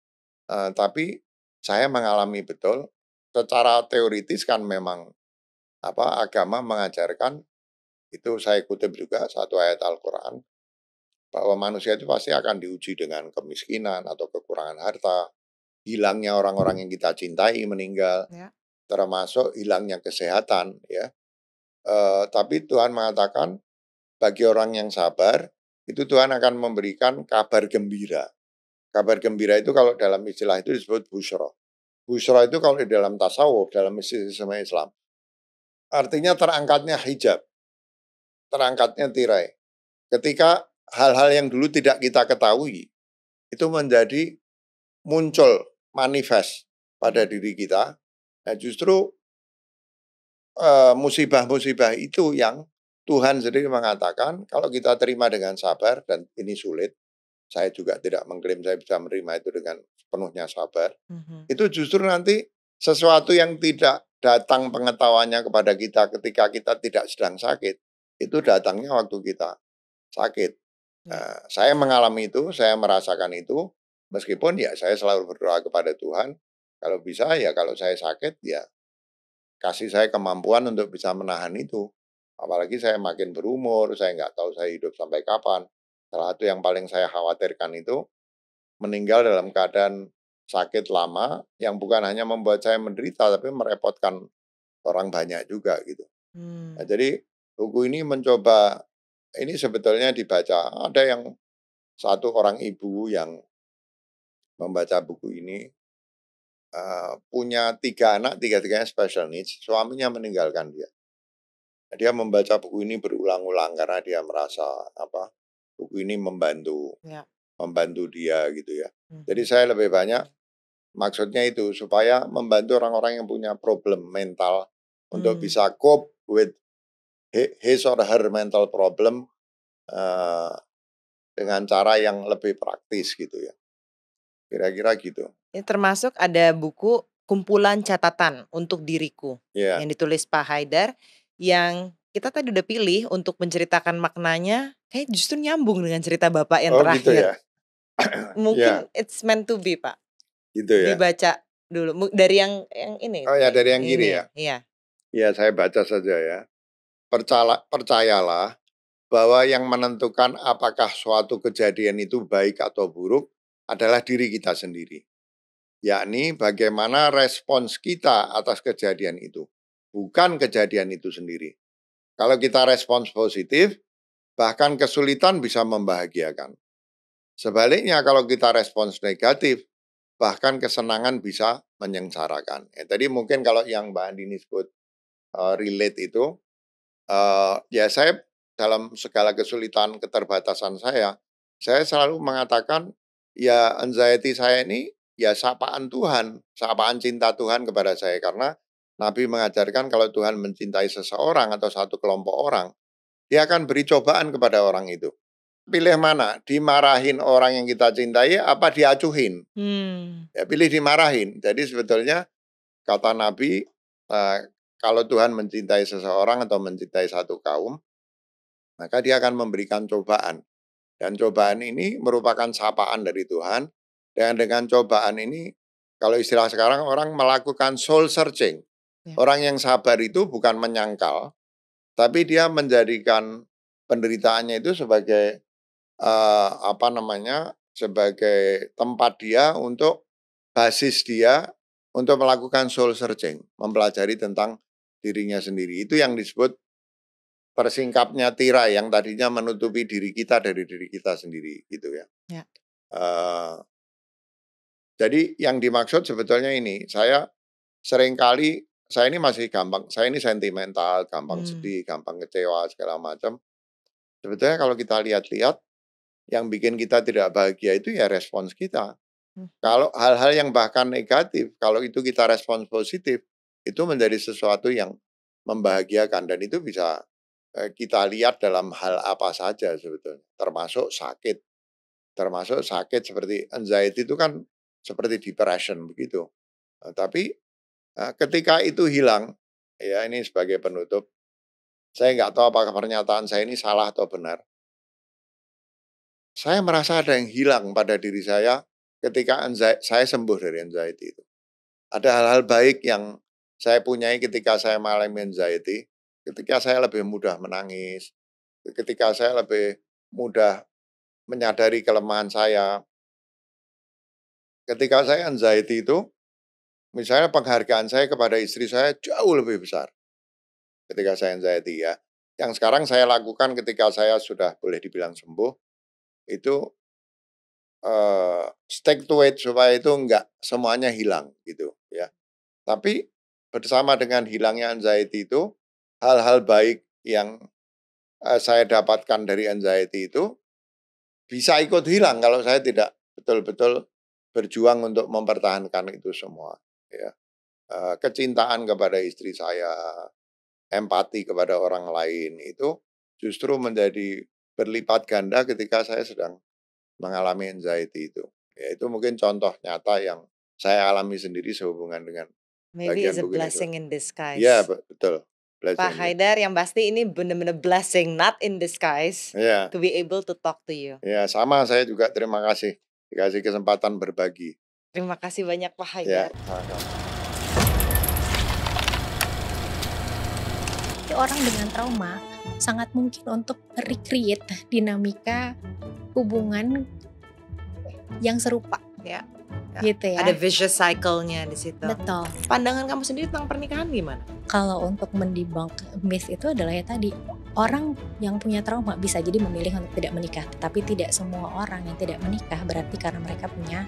Uh, tapi saya mengalami betul. Secara teoritis kan memang apa agama mengajarkan itu saya kutip juga satu ayat Al-Quran bahwa manusia itu pasti akan diuji dengan kemiskinan atau kekurangan harta, hilangnya orang-orang yang kita cintai meninggal, ya. termasuk hilangnya kesehatan, ya Uh, tapi Tuhan mengatakan bagi orang yang sabar itu Tuhan akan memberikan kabar gembira. Kabar gembira itu kalau dalam istilah itu disebut busro. Busro itu kalau di dalam tasawuf, dalam sistem Islam. Artinya terangkatnya hijab, terangkatnya tirai. Ketika hal-hal yang dulu tidak kita ketahui, itu menjadi muncul manifest pada diri kita. Nah justru Eh, musibah-musibah uh, itu yang Tuhan sendiri mengatakan kalau kita terima dengan sabar dan ini sulit, saya juga tidak mengklaim saya bisa menerima itu dengan penuhnya sabar. Mm-hmm. Itu justru nanti sesuatu yang tidak datang pengetahuannya kepada kita ketika kita tidak sedang sakit, itu datangnya waktu kita sakit. Mm-hmm. uh, saya mengalami itu, saya merasakan itu, meskipun ya saya selalu berdoa kepada Tuhan, kalau bisa ya kalau saya sakit ya kasih saya kemampuan untuk bisa menahan itu. Apalagi saya makin berumur, saya nggak tahu saya hidup sampai kapan. Salah satu yang paling saya khawatirkan itu meninggal dalam keadaan sakit lama yang bukan hanya membuat saya menderita tapi merepotkan orang banyak juga gitu. Nah, hmm. Nah, jadi buku ini mencoba ini sebetulnya dibaca ada yang satu orang ibu yang membaca buku ini Eh, punya tiga anak, tiga-tiganya special needs, suaminya meninggalkan dia. Dia membaca buku ini berulang-ulang karena dia merasa apa buku ini membantu, ya. membantu dia gitu ya. Hmm. Jadi mhm. saya lebih banyak maksudnya itu supaya membantu orang-orang yang punya problem mental hmm. untuk bisa cope with his or her mental problem uh, dengan cara yang lebih praktis gitu ya. Kira-kira gitu. Ini ya, termasuk ada buku kumpulan catatan untuk diriku yeah. yang ditulis Pak Haidar yang kita tadi udah pilih untuk menceritakan maknanya kayak justru nyambung dengan cerita Bapak yang oh, gitu terakhir. Gitu ya? Iya. Mungkin yeah. it's meant to be, Pak. Gitu ya. Dibaca dulu dari yang yang ini. Oh ya, dari yang kiri ya. Iya. Iya, saya baca saja ya. Percala, percayalah bahwa yang menentukan apakah suatu kejadian itu baik atau buruk adalah diri kita sendiri. Yakni bagaimana respons kita atas kejadian itu, bukan kejadian itu sendiri. Kalau kita respons positif, bahkan kesulitan bisa membahagiakan. Sebaliknya kalau kita respons negatif, bahkan kesenangan bisa menyengsarakan. Ya, tadi mungkin kalau yang Mbak Andini sebut uh, relate itu, uh, ya saya dalam segala kesulitan keterbatasan saya, saya selalu mengatakan ya anxiety saya ini ya sapaan Tuhan, sapaan cinta Tuhan kepada saya karena Nabi mengajarkan kalau Tuhan mencintai seseorang atau satu kelompok orang, dia akan beri cobaan kepada orang itu. Pilih mana? Dimarahin orang yang kita cintai apa diacuhin? Hmm. Ya pilih dimarahin. Jadi sebetulnya kata Nabi eh, kalau Tuhan mencintai seseorang atau mencintai satu kaum, maka dia akan memberikan cobaan. Dan cobaan ini merupakan sapaan dari Tuhan. Dan dengan cobaan ini, kalau istilah sekarang orang melakukan soul searching. Ya. Orang yang sabar itu bukan menyangkal, tapi dia menjadikan penderitaannya itu sebagai uh, apa namanya? sebagai tempat dia untuk basis dia untuk melakukan soul searching, mempelajari tentang dirinya sendiri. Itu yang disebut persingkapnya tirai yang tadinya menutupi diri kita dari diri kita sendiri gitu ya. ya. Uh, jadi yang dimaksud sebetulnya ini saya seringkali saya ini masih gampang, saya ini sentimental, gampang hmm. sedih, gampang kecewa segala macam. Sebetulnya kalau kita lihat-lihat yang bikin kita tidak bahagia itu ya respons kita. Hmm. Kalau hal-hal yang bahkan negatif, kalau itu kita respons positif, itu menjadi sesuatu yang membahagiakan dan itu bisa Eh, kita lihat dalam hal apa saja sebetulnya, termasuk sakit. Termasuk sakit seperti anxiety itu kan seperti depression begitu. Nah, tapi nah, ketika itu hilang, ya ini sebagai penutup, saya nggak tahu apakah pernyataan saya ini salah atau benar. Saya merasa ada yang hilang pada diri saya ketika anxiety, saya sembuh dari anxiety itu. Ada hal-hal baik yang saya punyai ketika saya mengalami anxiety, ketika saya lebih mudah menangis, ketika saya lebih mudah menyadari kelemahan saya. Ketika saya anxiety itu, misalnya penghargaan saya kepada istri saya jauh lebih besar. Ketika saya anxiety ya. Yang sekarang saya lakukan ketika saya sudah boleh dibilang sembuh, itu uh, eh, stick to it supaya itu enggak semuanya hilang gitu ya. Tapi bersama dengan hilangnya anxiety itu, hal-hal baik yang eh, saya dapatkan dari anxiety itu bisa ikut hilang kalau saya tidak betul-betul berjuang untuk mempertahankan itu semua ya eh, kecintaan kepada istri saya empati kepada orang lain itu justru menjadi berlipat ganda ketika saya sedang mengalami anxiety itu ya itu mungkin contoh nyata yang saya alami sendiri sehubungan dengan Maybe it's a blessing itu. in iya, disguise. Ya, yeah, betul. Pleasure. Pak Haidar yang pasti ini benar-benar blessing not in disguise yeah. to be able to talk to you. Ya, yeah, sama saya juga terima kasih dikasih kesempatan berbagi. Terima kasih banyak Pak iya, Haidar. Yeah. Orang dengan trauma sangat mungkin untuk recreate dinamika hubungan yang serupa Ya. ya. Gitu ya. Ada vicious cycle-nya di situ. Betul. Pandangan kamu sendiri tentang pernikahan gimana? Kalau untuk mendebunk mis itu adalah ya tadi orang yang punya trauma bisa jadi memilih untuk tidak menikah, Tetapi tidak semua orang yang tidak menikah berarti karena mereka punya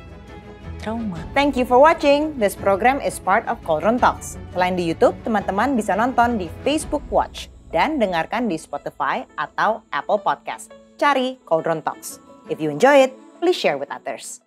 trauma. Thank you for watching. This program is part of Cauldron Talks. Selain di YouTube, teman-teman bisa nonton di Facebook Watch dan dengarkan di Spotify atau Apple Podcast. Cari Cauldron Talks. If you enjoy it, please share with others.